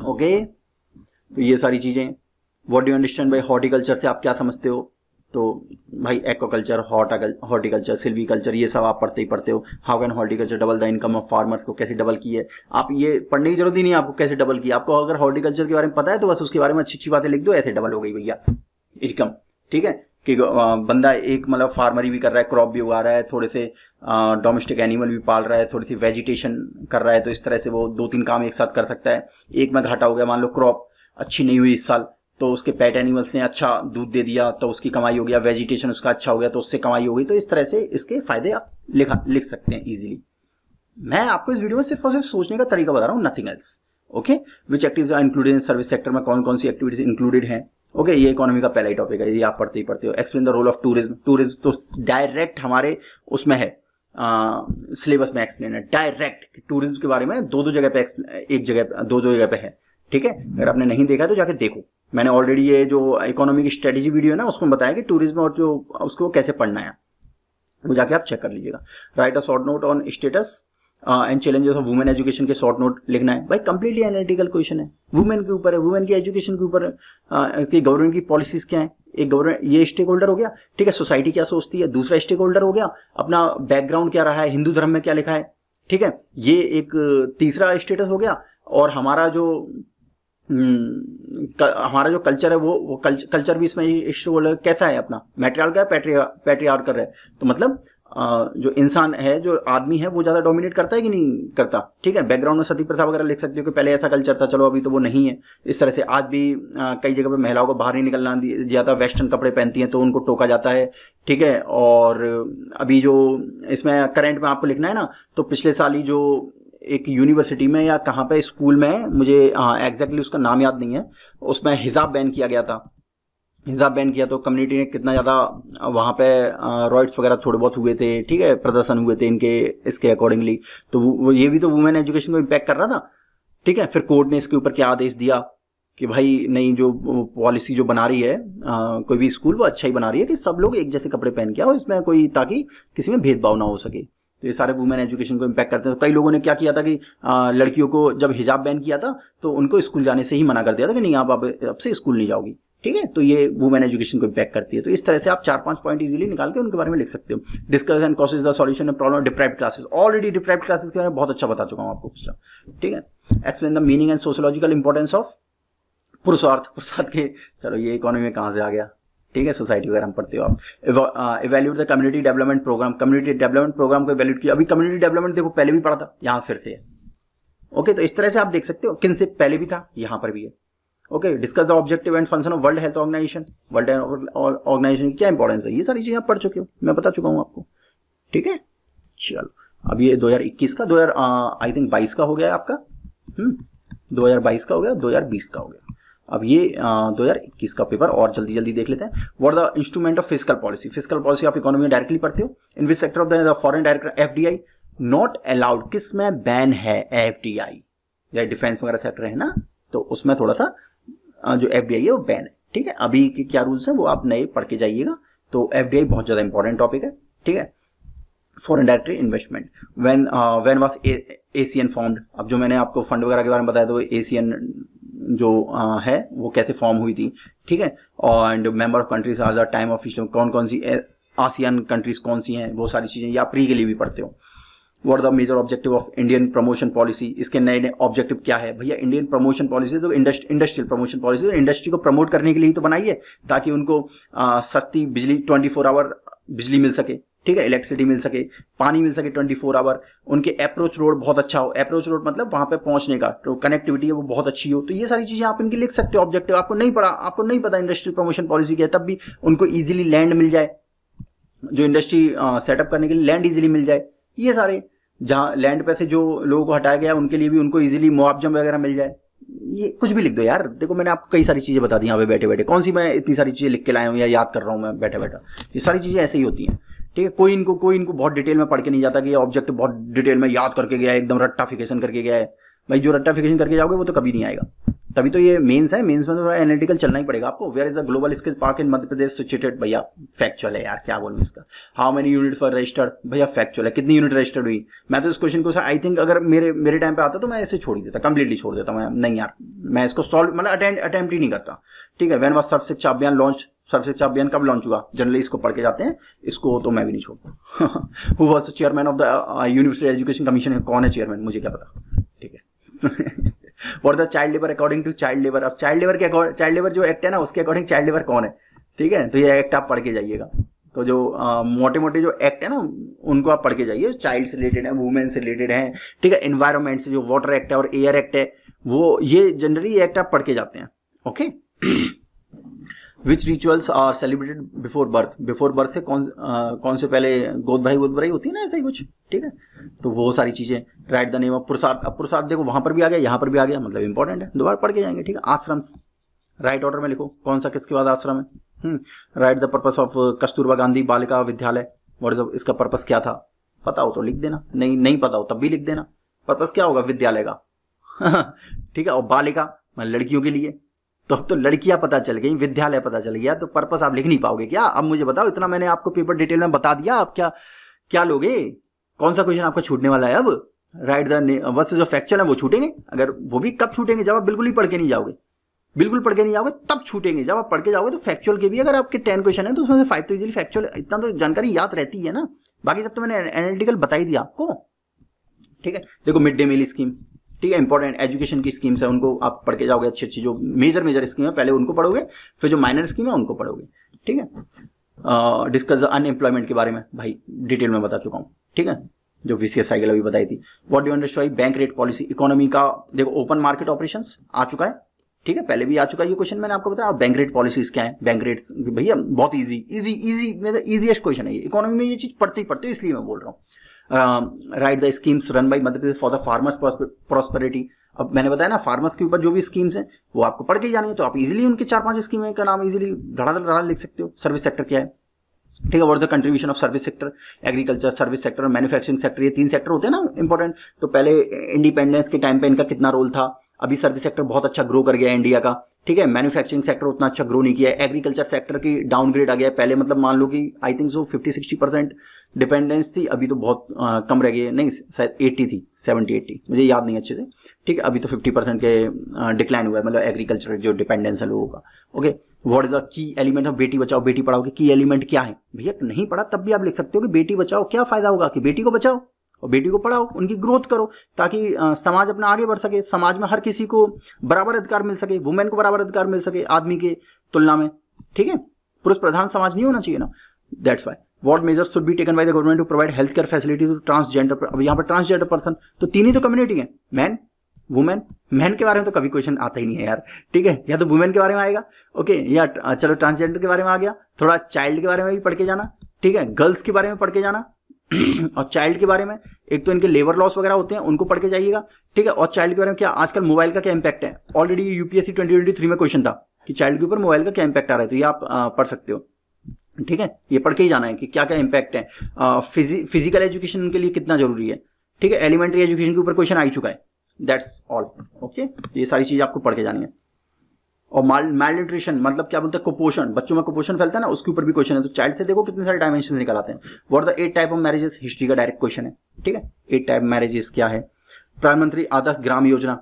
ओके तो ये सारी चीज़ें what do understand by horticulture से आप क्या समझते हो तो भाई एक्वाकल्चर हॉर्टिकल्चर सिल्वीकल्चर ये सब आप पढ़ते ही पढ़ते हो how can horticulture double the income of farmers को कैसे डबल की है आप ये पढ़ने की जरूरत ही नहीं आपको कैसे डबल की आपको अगर हॉर्टिकल्चर के बारे में पता है तो बस उसके बारे में अच्छी अच्छी बातें लिख दो ऐसे डबल हो गई भैया इनकम ठीक है कि बंदा एक मतलब फार्मरी भी कर रहा है क्रॉप भी उगा रहा है थोड़े से डोमेस्टिक एनिमल भी पाल रहा है थोड़ी सी वेजिटेशन कर रहा है तो इस तरह से वो दो तीन काम एक साथ कर सकता है एक में घाटा हो गया मान लो क्रॉप अच्छी नहीं हुई इस साल तो उसके पेट एनिमल्स ने अच्छा दूध दे दिया तो उसकी कमाई हो गया वेजिटेशन उसका अच्छा हो गया तो उससे कमाई हो गई तो इस तरह से इसके फायदे आप लिखा लिख सकते हैं इजीली मैं आपको इस वीडियो में सिर्फ और सिर्फ सोचने का तरीका बता रहा हूँ nothing else okay which activities are included in service sector में कौन कौन सी एक्टिविटीज इंक्लूडेड है ओके okay, ये इकोनॉमी का पहला ही टॉपिक है ये आप पढ़ते ही पढ़ते हो explain the role of tourism tourism तो डायरेक्ट हमारे उसमें है सिलेबस में एक्सप्लेन है डायरेक्ट टूरिज्म के बारे में दो दो जगह पे एक जगह दो दो जगह पे है ठीक है अगर आपने नहीं देखा तो जाके देखो मैंने ऑलरेडी ये जो इकोनॉमिक स्ट्रेटेजी वीडियो है ना उसमें बताया कि टूरिज्म और जो उसको कैसे पढ़ना है वो जाके आप चेक कर लीजिएगा write a short note on status and challenges of women education के शॉर्ट नोट लिखना है भाई कंप्लीटली एनालिटिकल क्वेश्चन है वुमेन के ऊपर है वुमेन की एजुकेशन के ऊपर की गवर्नमेंट की पॉलिसीज क्या है एक गवर्नमेंट ये स्टेक होल्डर हो गया ठीक है सोसाइटी क्या सोचती है दूसरा स्टेक होल्डर हो गया अपना बैकग्राउंड क्या रहा है हिंदू धर्म में क्या लिखा है ठीक है ये एक तीसरा स्टेटस हो गया और हमारा जो हम्म, हमारा जो कल्चर है वो वो कल्चर भी इसमें कैसा है अपना मेटेरियल का पैट्रियार कर रहे है तो मतलब जो इंसान है जो आदमी है वो ज़्यादा डोमिनेट करता है कि नहीं करता ठीक है बैकग्राउंड में सती प्रथा वगैरह लिख सकते हो कि पहले ऐसा कल्चर था चलो अभी तो वो नहीं है इस तरह से आज भी कई जगह पे महिलाओं को बाहर नहीं निकलना ज़्यादा वेस्टर्न कपड़े पहनती हैं तो उनको टोका जाता है ठीक है और अभी जो इसमें करेंट में आपको लिखना है ना तो पिछले साल ही जो एक यूनिवर्सिटी में या कहाँ पे स्कूल में मुझे हाँ एग्जैक्टली उसका नाम याद नहीं है उसमें हिजाब बैन किया गया था हिजाब बैन किया तो कम्युनिटी ने कितना ज़्यादा वहाँ पे रॉइट्स वगैरह थोड़े बहुत हुए थे ठीक है प्रदर्शन हुए थे इनके इसके अकॉर्डिंगली तो वो ये भी तो वुमेन एजुकेशन को इम्पैक्ट कर रहा था ठीक है फिर कोर्ट ने इसके ऊपर क्या आदेश दिया कि भाई नहीं जो पॉलिसी जो बना रही है आ, कोई भी स्कूल वो अच्छा ही बना रही है कि सब लोग एक जैसे कपड़े पहन के आओ इसमें कोई ताकि किसी में भेदभाव ना हो सके तो ये सारे वुमेन एजुकेशन को इम्पैक्ट करते हैं तो कई लोगों ने क्या किया था कि आ, लड़कियों को जब हिजाब बैन किया था तो उनको स्कूल जाने से ही मना कर दिया था कि नहीं आप अब से स्कूल नहीं जाओगी ठीक है तो ये वुमेन एजुकेशन को इम्पैक्ट करती है तो इस तरह से आप चार पांच पॉइंट इजीली निकाल के उनके बारे में लिख सकते हो discuss and causes the solution problem deprive classes already deprive classes के बारे में बहुत अच्छा बता चुका हूँ आपको पिछला ठीक है explain the meaning and sociological importance of पुरुषार्थ पुरुषार्थ के चलो ये इकोनॉमी में कहाँ से आ गया ठीक है सोसाइटी वगैरह हम पढ़ते हो आप evaluate the community development programme community development programme को इवेल्यूट किया अभी कम्युनिटी डेवलपमेंट देखो पहले भी पढ़ा था यहाँ फिर थे ओके तो इस तरह से आप देख सकते हो किन से पहले भी था यहाँ पर भी है okay discuss the objective and function of world health organisation world organisation की क्या इंपॉर्टेंस है ये सारी चीजें आप पढ़ चुके हो मैं बता चुका हूँ आपको ठीक है चलो अब ये 2021 का 2000 आई थिंक 22 का हो गया आपका हम्म 2022 का हो गया 2020 का हो गया अब ये दो हजार इक्कीस का पेपर और जल्दी जल्दी देख लेते हैं what the instrument of physical policy physical policy आप इकोनॉमी में डायरेक्टली पढ़ते हो in which sector of the foreign director F D I not allowed किस में बैन है एफ डी आई डिफेंस वगैरह सेक्टर है ना तो उसमें थोड़ा सा जो एफ है वो बैन है ठीक है अभी के क्या रूल्स है वो आप नए पढ़ के जाइएगा तो एफ बहुत ज़्यादा इंपॉर्टेंट टॉपिक है ठीक है foreign directory investment when when was ASEAN formed अब जो मैंने आपको फंड वगैरह के बारे में बताया तो एसियन जो uh, है वो कैसे फॉर्म हुई थी ठीक है and member of countries are the time of कौन कौन सी आसियन कंट्रीज कौन सी हैं वो सारी चीज़ें या प्री के लिए भी पढ़ते हो what the major objective of Indian promotion policy इसके नए नए ऑब्जेक्टिव क्या है भैया इंडियन प्रमोशन पॉलिसी तो इंडस्ट्रियल प्रमोशन पॉलिसी इंडस्ट्री को प्रमोट करने के लिए तो बनाई है ताकि उनको आ, सस्ती बिजली ट्वेंटी फोर आवर बिजली मिल सके ठीक है इलेक्ट्रिसिटी मिल सके पानी मिल सके 24 फोर आवर उनके अप्रोच रोड बहुत अच्छा हो अप्रोच रोड मतलब वहां पे पहुंचने का तो कनेक्टिविटी है वो बहुत अच्छी हो तो ये सारी चीजें आप इनकी लिख सकते हो ऑब्जेक्टिव आपको नहीं पड़ा आपको नहीं पता इंडस्ट्रियल प्रमोशन पॉलिसी क्या है तब भी उनको ईजिली लैंड मिल जाए जो इंडस्ट्री सेटअप करने के लिए लैंड ईजिली मिल जाए ये सारे जहाँ लैंड पैसे जो लोगों को हटाया गया उनके लिए भी उनको इजीली मुआवजा वगैरह मिल जाए ये कुछ भी लिख दो यार देखो मैंने आपको कई सारी चीज़ें बता दी यहाँ पे बैठे बैठे कौन सी मैं इतनी सारी चीज़ें लिख के लाया हूँ या याद कर रहा हूँ मैं बैठे बैठा ये सारी चीज़ें ऐसे ही होती हैं ठीक है कोई इनको कोई इनको बहुत डिटेल में पढ़ के नहीं जाता कि ये ऑब्जेक्ट बहुत डिटेल में याद करके गया है एकदम रट्टाफिकेशन करके गया है भाई जो रट्टाफिकेशन करके जाओगे वो तो कभी नहीं आएगा तभी तो ये मेंस है मेंस में तो थोड़ा एनालिटिकल चलना ही पड़ेगा आपको where is the global skill park in Madhya Pradesh situated भैया फैक्चुअल है यार क्या बोलूँ इसका how many unit for registered भैया फैक्चुअल है कितनी यूनिट रजिस्टर्ड हुई मैं तो इस क्वेश्चन को आई थिंक अगर मेरे मेरे टाइम पर आता तो मैं इसे छोड़ देता कंप्लीटली छोड़ देता मैं नहीं यार मैं इसको सॉल्व मतलब अटेंड अटेम्प्ट ही नहीं करता ठीक है वैन वॉज सर्व शिक्षा अभियान लॉन्च सर्व शिक्षा अभियान कब लॉन्च हुआ जनरली इसको पढ़ के जाते हैं इसको तो मैं भी नहीं छोड़ता हु was the chairman of the university education commission कौन है चेयरमैन मुझे क्या पता ठीक है for the child labour according to child labour अब चाइल्ड लेबर के चाइल्ड लेबर जो एक्ट है ना उसके अकॉर्डिंग चाइल्ड लेबर कौन है ठीक है तो ये एक्ट आप पढ़ के जाइएगा तो जो आ, मोटे मोटे जो एक्ट है ना उनको आप पढ़ के जाइए चाइल्ड से रिलेटेड है वुमेन से रिलेटेड है ठीक है इन्वायरमेंट से जो वाटर एक्ट है और एयर एक्ट है वो ये जनरली एक्ट आप पढ़ के जाते हैं okay which rituals are celebrated before birth before birth से कौन आ, कौन से पहले गोद भराई गोद भराई होती है ना ऐसा ही कुछ ठीक है तो वो सारी चीज़ें राइट द नेम ऑफ पुरुषार्थ अब पुरुषार्थ देखो वहां पर भी आ गया यहां पर भी आ गया मतलब इंपॉर्टेंट है दोबारा पढ़ के जाएंगे ठीक है आश्रम राइट ऑर्डर में लिखो कौन सा किसके बाद आश्रम है write the purpose of Kasturba Gandhi Balika Vidyalaya और इसका पर्पस क्या था पता हो तो लिख देना नहीं नहीं पता हो तब भी लिख देना पर्पज क्या होगा विद्यालय का ठीक है और बालिका मतलब लड़कियों के लिए तो अब तो लड़कियां पता चल गई विद्यालय पता चल गया तो पर्पस आप लिख नहीं पाओगे क्या अब मुझे बताओ इतना मैंने आपको पेपर डिटेल में बता दिया आप क्या क्या लोगे कौन सा क्वेश्चन आपका छूटने वाला है अब राइट द जो फैक्चुअल है वो छूटेंगे अगर वो भी कब छूटेंगे जब आप बिल्कुल ही पढ़ के नहीं जाओगे बिल्कुल पढ़ के नहीं जाओगे तब छूटेंगे जब आप पढ़ के जाओगे तो फैक्चुअल के भी अगर आपके टेन क्वेश्चन है तो उसमें से फाइव तो इजिली फैक्चुअल इतना तो जानकारी याद रहती है ना बाकी सब तो मैंने एनालिटिकल बताई दिया आपको ठीक है देखो मिड डे मील स्कीम ठीक है इंपॉर्टेंट एजुकेशन की स्कीम्स है उनको आप पढ़ के जाओगे अच्छी अच्छी जो मेजर मेजर स्कीम है पहले उनको पढ़ोगे फिर जो माइनर स्कीम है उनको पढ़ोगे ठीक है डिस्कस अनएम्प्लॉयमेंट के बारे में भाई डिटेल में बता चुका हूँ ठीक है जो वीसीएस साइकिल अभी बताई थी what do understand bank rate policy economy का देखो ओपन मार्केट ऑपरेशन आ चुका है ठीक है पहले भी आ चुका है ये क्वेश्चन मैंने आपको बताया बैंक रेट पॉलिसीज क्या है बैंक रेट भैया बहुत ईजी इजी इजी मतलब इजीएस्ट क्वेश्चन है इकोनॉमी में ये चीज पढ़ती ही पढ़ते इसलिए मैं बोल रहा हूँ write the schemes run by Madhya Pradesh for the farmers prosperity अब मैंने बताया ना फार्मर्स के ऊपर जो भी स्कीम्स हैं वो आपको पढ़ के जानी है तो आप इजीली उनके चार पांच स्कीमें का नाम इजीली धड़ाधड़ धड़ा लिख सकते हो सर्विस सेक्टर क्या है ठीक है word the contribution of service sector agriculture service sector manufacturing sector ये तीन सेक्टर होते हैं ना इंपॉर्टेंट तो पहले इंडिपेंडेंस के टाइम पे इनका कितना रोल था अभी सर्विस सेक्टर बहुत अच्छा ग्रो कर गया है इंडिया का ठीक है मैन्युफैक्चरिंग सेक्टर उतना अच्छा ग्रो नहीं किया है एग्रीकल्चर सेक्टर की डाउनग्रेड आ गया पहले मतलब मान लो कि I think so fifty sixty percent dependence थी अभी तो बहुत आ, कम रह गई है नहीं शायद एट्टी थी सेवेंटी एट्टी मुझे याद नहीं अच्छे से ठीक है अभी तो फिफ्टी परसेंट के डिक्लाइन हुआ है मतलब एग्रीकल्चर जो डिपेंडेंस है लोगों का okay what is the key element of Beti Bachao बेटी पढ़ाओ की एलिमेंट क्या है भैया नहीं पढ़ा तब भी आप लिख सकते हो कि बेटी बचाओ क्या फायदा होगा कि बेटी को बचाओ और बेटी को पढ़ाओ उनकी ग्रोथ करो ताकि समाज अपना आगे बढ़ सके समाज में हर किसी को बराबर अधिकार मिल सके वुमेन को बराबर अधिकार मिल सके आदमी के तुलना में ठीक है पुरुष प्रधान समाज नहीं होना चाहिए ना that's why what measure should be taken by the government to provide health care facility to transgender अब यहाँ पर ट्रांसजेंडर पर्सन तो तीन ही तो कम्युनिटी है मैन वुमेन मैन के बारे में तो कभी क्वेश्चन आता ही नहीं है यार ठीक है या तो वुमेन के बारे में आएगा ओके या चलो ट्रांसजेंडर के बारे में आ गया थोड़ा चाइल्ड के बारे में भी पढ़ के जाना ठीक है गर्ल्स के बारे में पढ़ के जाना और चाइल्ड के बारे में एक तो इनके लेबर लॉस वगैरह होते हैं उनको पढ़ के जाइएगा ठीक है और चाइल्ड के बारे में क्या आजकल मोबाइल का क्या इम्पैक्ट है already UPSC twenty twenty three में क्वेश्चन था कि चाइल्ड के ऊपर मोबाइल का क्या इंपैक्ट आ रहा है तो ये आप पढ़ सकते हो ठीक है ये पढ़ के ही जाना है कि क्या क्या इंपैक्ट है फिजिकल एजुकेशन उनके लिए कितना जरूरी है ठीक है एलिमेंट्री एजुकेशन के ऊपर क्वेश्चन आ चुका है दैट्स ऑल ओके ये सारी चीज आपको पढ़ के जानी है और माल माल न्यूट्रिशन मतलब क्या बोलते हैं कुपोषण बच्चों में कुपोषण फैलता है ना उसके ऊपर भी क्वेश्चन है तो चाइल्ड से देखो कितने सारे डायमेंशन निकल आते हैं what the eight type of marriages history का डायरेक्ट क्वेश्चन है ठीक है एट टाइप मैरिजेस क्या है प्रधानमंत्री आदर्श ग्राम योजना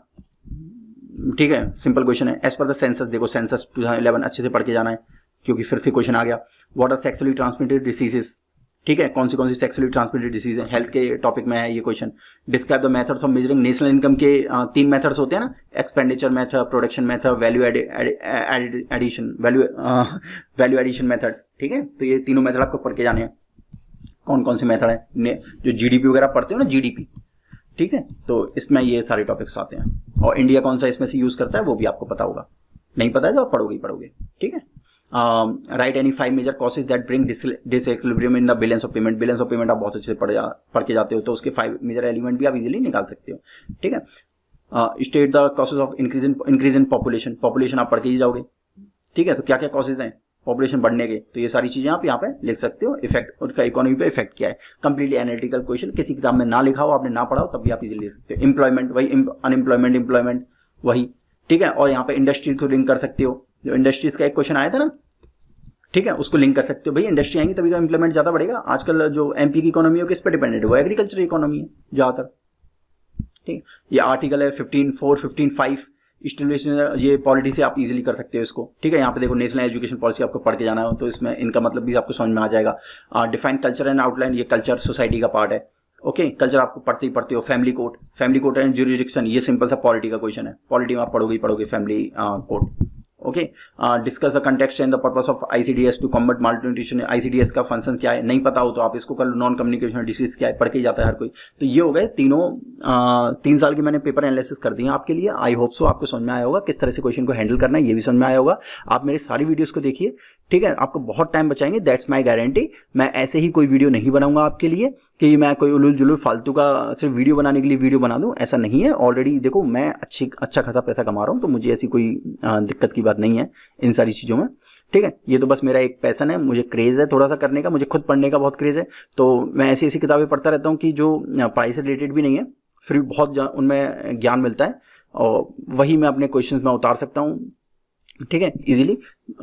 ठीक है सिंपल क्वेश्चन है एज पर द सेंसस देखो सेंसस टू अच्छे से पढ़ के जाना है क्योंकि फिर से क्वेश्चन आ गया what are sexually transmitted diseases ठीक है कौन सी कौन सी सेक्सुअली ट्रांसमिटेड डिसीज है हेल्थ के टॉपिक में है ये question describe the methods of measuring national income के तीन मेथड्स होते हैं ना expenditure method production method value addition value value addition method ठीक है तो ये तीनों मेथड आपको पढ़ के जाने हैं कौन कौन से मेथड है जो जीडीपी वगैरह पढ़ते हो ना जीडीपी ठीक है तो इसमें ये सारे टॉपिक्स आते हैं और इंडिया कौन सा इसमें से यूज करता है वो भी आपको पता होगा नहीं पता है तो आप पढ़ोगे पढ़ोगे ठीक है um, write any five major causes that bring disequilibrium in the balance of payment balance of payment आप बहुत अच्छे से पढ़ जा पढ़ के जाते हो तो उसके फाइव मेजर एलिमेंट भी आप इजिली निकाल सकते हो ठीक है state the causes of increase in increase in population population आप पढ़ के ही जाओगे ठीक है तो क्या क्या कॉसेज हैं पॉपुलेशन बढ़ने के तो ये सारी चीजें आप यहाँ पे लिख सकते हो इफेक्ट उनका इकोनॉमी पे इफेक्ट क्या है कंप्लीटली एनालिटिकल क्वेश्चन किसी किताब में ना लिखा हो आपने ना पढ़ा हो तब भी आप इजिली लिख सकते हो इंप्लॉयमेंट वही अनएम्प्लॉयमेंट इंप्लॉयमेंट वही ठीक है और यहाँ पे इंडस्ट्री को लिंक कर सकते हो जो इंडस्ट्रीज का एक क्वेश्चन आया था ना ठीक है उसको लिंक कर सकते हो भाई इंडस्ट्री आएंगी तभी तो इंप्लीमेंट ज्यादा बढ़ेगा आजकल जो एमपी की इकोनॉमी है किस पर डिपेंडेंट है एग्रीकल्चर इकोनॉमी है ज्यादातर ठीक है ये आर्टिकल है फिफ्टीन फोर फिफ्टीन फाइव ये पॉलिटी से आप इजीली कर सकते हो इसको ठीक है यहाँ पे देखो नेशनल एजुकेशन पॉलिसी आपको पढ़ के जाना हो तो इसमें इनका मतलब भी आपको समझ में आ जाएगा डिफाइन कल्चर एंड आउटलाइन ये कल्चर सोसाइटी का पार्ट है ओके okay, कल्चर आपको पढ़ते ही पढ़ते हो family court family court and jurisdiction ये सिंपल सा पॉलिटी का क्वेश्चन है पॉलिटी में आप पढ़ोगे पढ़ोगे family court okay discuss the context and the purpose of ICDS to combat malnutrition ICDS का फंक्शन क्या है नहीं पता हो तो आप इसको कल नॉन कम्युनिकेशन डिसीज क्या है पढ़ के जाता है हर कोई तो ये हो गए तीनों तीन साल के मैंने पेपर एनालिसिस कर दिए आपके लिए आई होप सो आपको समझ में आया होगा किस तरह से क्वेश्चन को हैंडल करना है ये भी समझ में आया होगा आप मेरी सारी वीडियोज को देखिए ठीक है आपको बहुत टाइम बचाएंगे दैट्स माई गारंटी मैं ऐसे ही कोई वीडियो नहीं बनाऊंगा आपके लिए कि मैं कोई उलुल जुलूल फालतू का सिर्फ वीडियो बनाने के लिए वीडियो बना दूं ऐसा नहीं है ऑलरेडी देखो मैं अच्छी अच्छा खासा पैसा कमा रहा हूं तो मुझे ऐसी कोई दिक्कत की बात बात नहीं है इन सारी चीज़ों में ठीक है ये तो बस मेरा एक पैसन है मुझे क्रेज़ है थोड़ा सा करने का मुझे खुद पढ़ने का बहुत क्रेज़ है तो मैं ऐसी ऐसी किताबें पढ़ता रहता हूँ कि जो पढ़ाई से रिलेटेड भी नहीं है फिर भी बहुत उनमें ज्ञान मिलता है और वही मैं अपने क्वेश्चन में उतार सकता हूँ ठीक है इजीली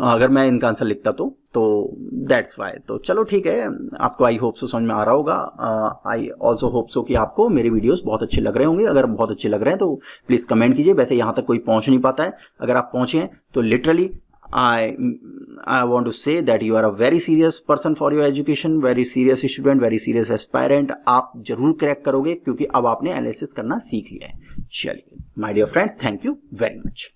अगर मैं इनका आंसर लिखता तो तो दैट्स वाई तो चलो ठीक है आपको आई होप सो समझ में आ रहा होगा आई ऑल्सो होप सो कि आपको मेरे वीडियोस बहुत अच्छे लग रहे होंगे अगर बहुत अच्छे लग रहे हैं तो प्लीज़ कमेंट कीजिए वैसे यहां तक कोई पहुंच नहीं पाता है अगर आप पहुंचे हैं तो literally I I want to say that you are a very serious person for your education very serious student very serious aspirant आप जरूर क्रैक करोगे क्योंकि अब आपने एनालिसिस करना सीख लिया है चलिए my dear friends thank you very much